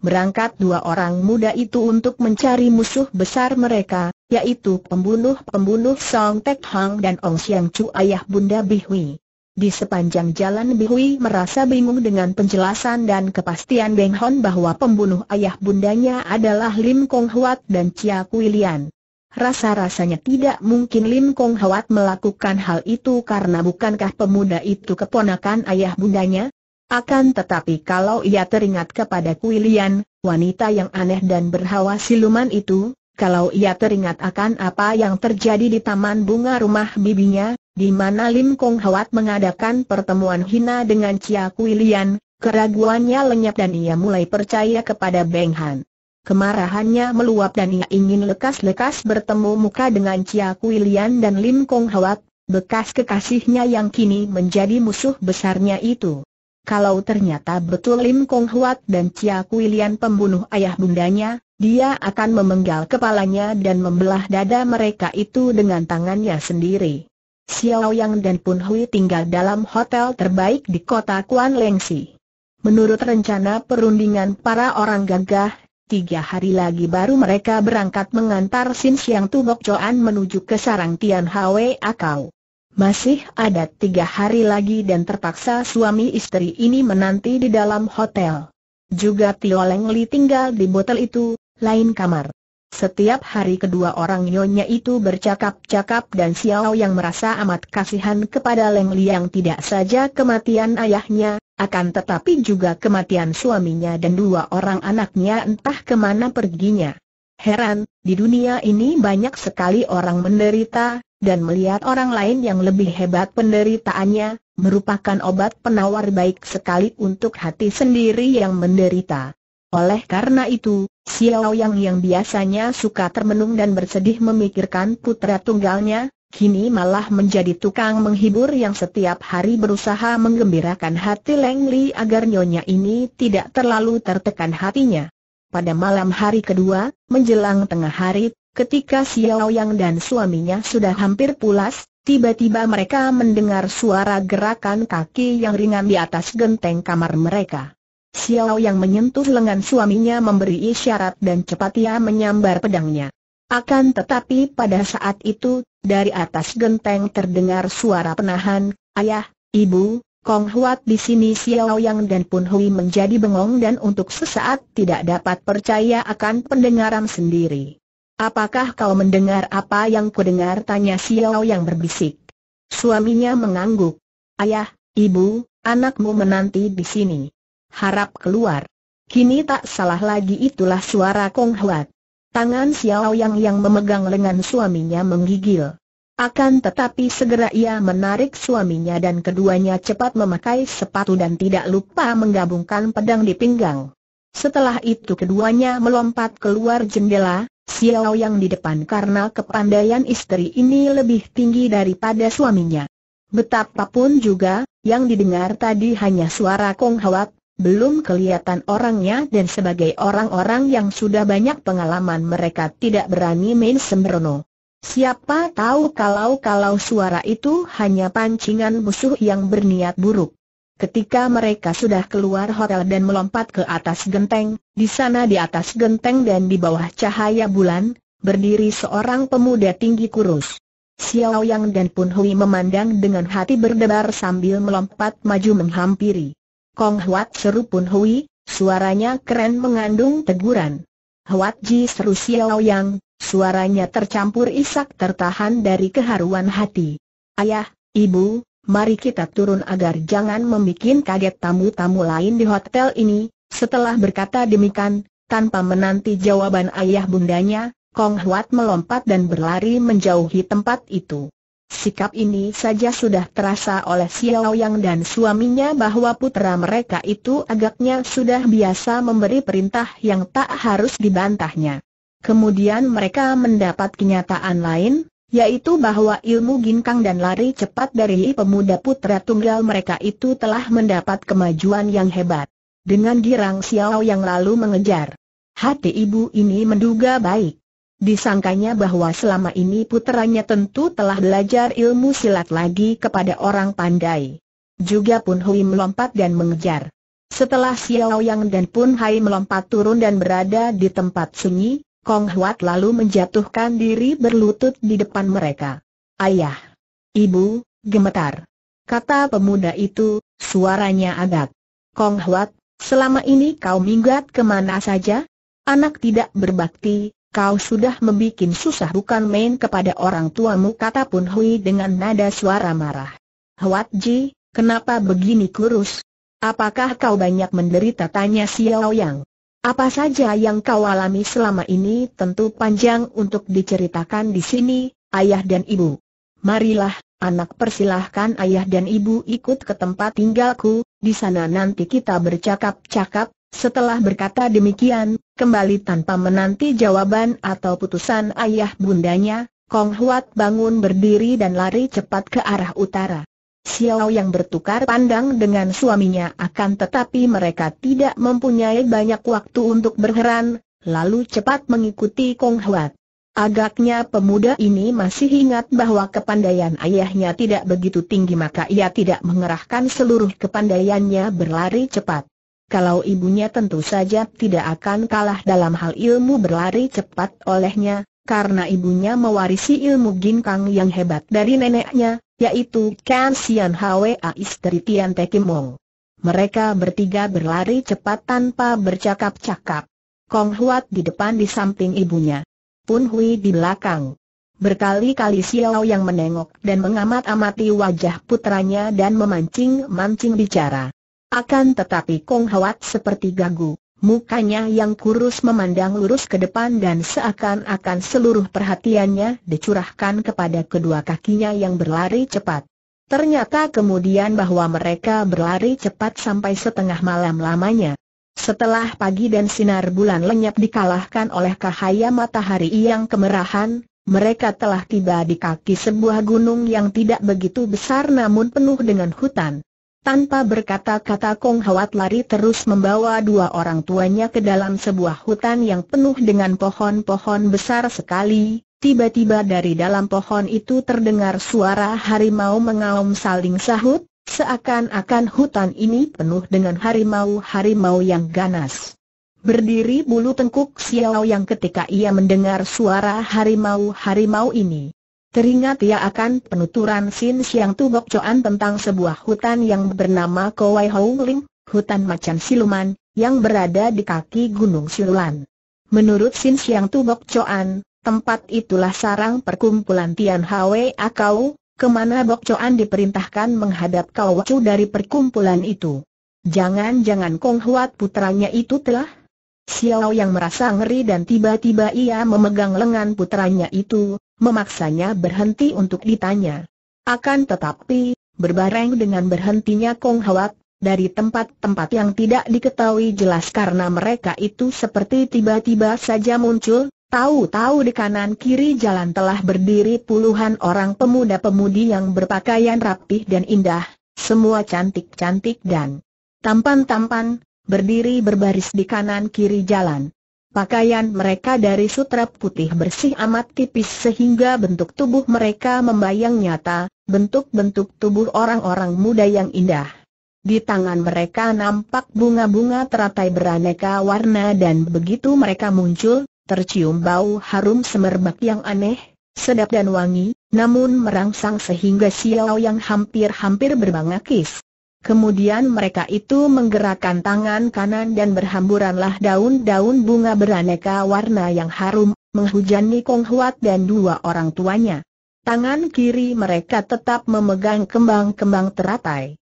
Berangkat dua orang muda itu untuk mencari musuh besar mereka, yaitu pembunuh-pembunuh Song Tek Hang dan Ong Siang Chu ayah Bunda Bihui. Di sepanjang jalan Bihui merasa bingung dengan penjelasan dan kepastian Beng Hon bahwa pembunuh ayah bundanya adalah Lim Kong Huat dan Chia Kui Lian. Rasa-rasanya tidak mungkin Lim Kong Huat melakukan hal itu karena bukankah pemuda itu keponakan ayah bundanya? Akan tetapi kalau ia teringat kepada Kui Lian, wanita yang aneh dan berhawa siluman itu, kalau ia teringat akan apa yang terjadi di taman bunga rumah bibinya, di mana Lim Kong Hwat mengadakan pertemuan hina dengan Chia Kui keraguannya lenyap dan ia mulai percaya kepada Beng Han. Kemarahannya meluap dan ia ingin lekas-lekas bertemu muka dengan Chia Kui dan Lim Kong Hwat, bekas kekasihnya yang kini menjadi musuh besarnya itu. Kalau ternyata betul Lim Kong Huat dan Chia Kui pembunuh ayah bundanya, dia akan memenggal kepalanya dan membelah dada mereka itu dengan tangannya sendiri. Xiao Yang dan Pun Hui tinggal dalam hotel terbaik di kota Kuan Lengsi. Menurut rencana perundingan para orang gagah, tiga hari lagi baru mereka berangkat mengantar Sin Siang Tubok Joan menuju ke sarang Tian Hwe Akau. Masih ada tiga hari lagi dan terpaksa suami istri ini menanti di dalam hotel. Juga Tio Leng Li tinggal di botel itu, lain kamar. Setiap hari kedua orang nyonya itu bercakap-cakap dan Xiao yang merasa amat kasihan kepada Leng Liang tidak saja kematian ayahnya, akan tetapi juga kematian suaminya dan dua orang anaknya entah kemana perginya. Heran, di dunia ini banyak sekali orang menderita, dan melihat orang lain yang lebih hebat penderitaannya, merupakan obat penawar baik sekali untuk hati sendiri yang menderita. Oleh karena itu, Xiao Yang yang biasanya suka termenung dan bersedih memikirkan putra tunggalnya, kini malah menjadi tukang menghibur yang setiap hari berusaha menggembirakan hati Leng Li agar nyonya ini tidak terlalu tertekan hatinya. Pada malam hari kedua, menjelang tengah hari, ketika Xiao Yang dan suaminya sudah hampir pulas, tiba-tiba mereka mendengar suara gerakan kaki yang ringan di atas genteng kamar mereka. Xiao yang menyentuh lengan suaminya memberi isyarat dan cepat ia menyambar pedangnya. Akan tetapi pada saat itu, dari atas genteng terdengar suara penahan, Ayah, Ibu, Kong Huat di sini Xiao Yang dan Pun Hui menjadi bengong dan untuk sesaat tidak dapat percaya akan pendengaran sendiri. Apakah kau mendengar apa yang kudengar? Tanya Xiao Yang berbisik. Suaminya mengangguk. Ayah, Ibu, anakmu menanti di sini harap keluar. Kini tak salah lagi itulah suara Kong Huat. Tangan Xiao Yang yang memegang lengan suaminya menggigil. Akan tetapi segera ia menarik suaminya dan keduanya cepat memakai sepatu dan tidak lupa menggabungkan pedang di pinggang. Setelah itu keduanya melompat keluar jendela, Xiao Yang di depan karena kepandaian istri ini lebih tinggi daripada suaminya. Betapapun juga, yang didengar tadi hanya suara Kong Huat belum kelihatan orangnya dan sebagai orang-orang yang sudah banyak pengalaman mereka tidak berani main sembrono. Siapa tahu kalau-kalau suara itu hanya pancingan musuh yang berniat buruk. Ketika mereka sudah keluar hotel dan melompat ke atas genteng, di sana di atas genteng dan di bawah cahaya bulan, berdiri seorang pemuda tinggi kurus. Xiao Yang dan Pun Hui memandang dengan hati berdebar sambil melompat maju menghampiri. Kong Huat seru Pun Hui, suaranya keren mengandung teguran. Huat Ji seru Xiao Yang, suaranya tercampur isak tertahan dari keharuan hati. Ayah, ibu, mari kita turun agar jangan membuat kaget tamu-tamu lain di hotel ini. Setelah berkata demikian, tanpa menanti jawaban ayah bundanya, Kong Huat melompat dan berlari menjauhi tempat itu. Sikap ini saja sudah terasa oleh Xiao Yang dan suaminya bahwa putra mereka itu agaknya sudah biasa memberi perintah yang tak harus dibantahnya. Kemudian mereka mendapat kenyataan lain, yaitu bahwa ilmu ginkang dan lari cepat dari pemuda putra tunggal mereka itu telah mendapat kemajuan yang hebat. Dengan girang Xiao yang lalu mengejar. Hati ibu ini menduga baik. Disangkanya bahwa selama ini puteranya tentu telah belajar ilmu silat lagi kepada orang pandai. Juga Pun Hui melompat dan mengejar. Setelah Xiao Yang dan Pun Hai melompat turun dan berada di tempat sunyi, Kong Huat lalu menjatuhkan diri berlutut di depan mereka. Ayah, ibu, gemetar. Kata pemuda itu, suaranya agak. Kong Huat, selama ini kau minggat kemana saja? Anak tidak berbakti, Kau sudah membuat susah bukan main kepada orang tuamu kata Pun Hui dengan nada suara marah. Huat Ji, kenapa begini kurus? Apakah kau banyak menderita tanya Xiao Yang? Apa saja yang kau alami selama ini tentu panjang untuk diceritakan di sini, ayah dan ibu. Marilah, anak persilahkan ayah dan ibu ikut ke tempat tinggalku, di sana nanti kita bercakap-cakap, setelah berkata demikian, kembali tanpa menanti jawaban atau putusan ayah bundanya, Kong Huat bangun berdiri dan lari cepat ke arah utara. Xiao yang bertukar pandang dengan suaminya akan tetapi mereka tidak mempunyai banyak waktu untuk berheran, lalu cepat mengikuti Kong Huat. Agaknya pemuda ini masih ingat bahwa kepandaian ayahnya tidak begitu tinggi maka ia tidak mengerahkan seluruh kepandaiannya berlari cepat kalau ibunya tentu saja tidak akan kalah dalam hal ilmu berlari cepat olehnya, karena ibunya mewarisi ilmu ginkang yang hebat dari neneknya, yaitu Kan Sian Hwa istri Tian Wong. Mereka bertiga berlari cepat tanpa bercakap-cakap. Kong Huat di depan di samping ibunya. Pun Hui di belakang. Berkali-kali Xiao yang menengok dan mengamat-amati wajah putranya dan memancing-mancing bicara. Akan tetapi Kong Hawat seperti gagu, mukanya yang kurus memandang lurus ke depan dan seakan-akan seluruh perhatiannya dicurahkan kepada kedua kakinya yang berlari cepat. Ternyata kemudian bahwa mereka berlari cepat sampai setengah malam lamanya. Setelah pagi dan sinar bulan lenyap dikalahkan oleh cahaya matahari yang kemerahan, mereka telah tiba di kaki sebuah gunung yang tidak begitu besar namun penuh dengan hutan. Tanpa berkata-kata Kong Hawat lari terus membawa dua orang tuanya ke dalam sebuah hutan yang penuh dengan pohon-pohon besar sekali. Tiba-tiba dari dalam pohon itu terdengar suara harimau mengaum saling sahut, seakan-akan hutan ini penuh dengan harimau-harimau yang ganas. Berdiri bulu tengkuk Xiao yang ketika ia mendengar suara harimau-harimau ini, Teringat ia ya akan penuturan Sin Siang Tubok Coan tentang sebuah hutan yang bernama Kowai Ling, hutan macan siluman, yang berada di kaki Gunung Siluman. Menurut Sin Siang Tubok Coan, tempat itulah sarang perkumpulan Tian Hwe Akau, kemana Bok Coan diperintahkan menghadap Kau Wacu dari perkumpulan itu. Jangan-jangan Kong Huat putranya itu telah Xiao yang merasa ngeri dan tiba-tiba ia memegang lengan putranya itu, memaksanya berhenti untuk ditanya. Akan tetapi, berbareng dengan berhentinya Kong Hawat, dari tempat-tempat yang tidak diketahui jelas karena mereka itu seperti tiba-tiba saja muncul, tahu-tahu di kanan kiri jalan telah berdiri puluhan orang pemuda-pemudi yang berpakaian rapih dan indah, semua cantik-cantik dan tampan-tampan, berdiri berbaris di kanan kiri jalan. Pakaian mereka dari sutra putih bersih amat tipis sehingga bentuk tubuh mereka membayang nyata, bentuk-bentuk tubuh orang-orang muda yang indah. Di tangan mereka nampak bunga-bunga teratai beraneka warna dan begitu mereka muncul, tercium bau harum semerbak yang aneh, sedap dan wangi, namun merangsang sehingga Xiao yang hampir-hampir berbangakis. Kemudian mereka itu menggerakkan tangan kanan dan berhamburanlah daun-daun bunga beraneka warna yang harum, menghujani Kong Huat dan dua orang tuanya. Tangan kiri mereka tetap memegang kembang-kembang teratai.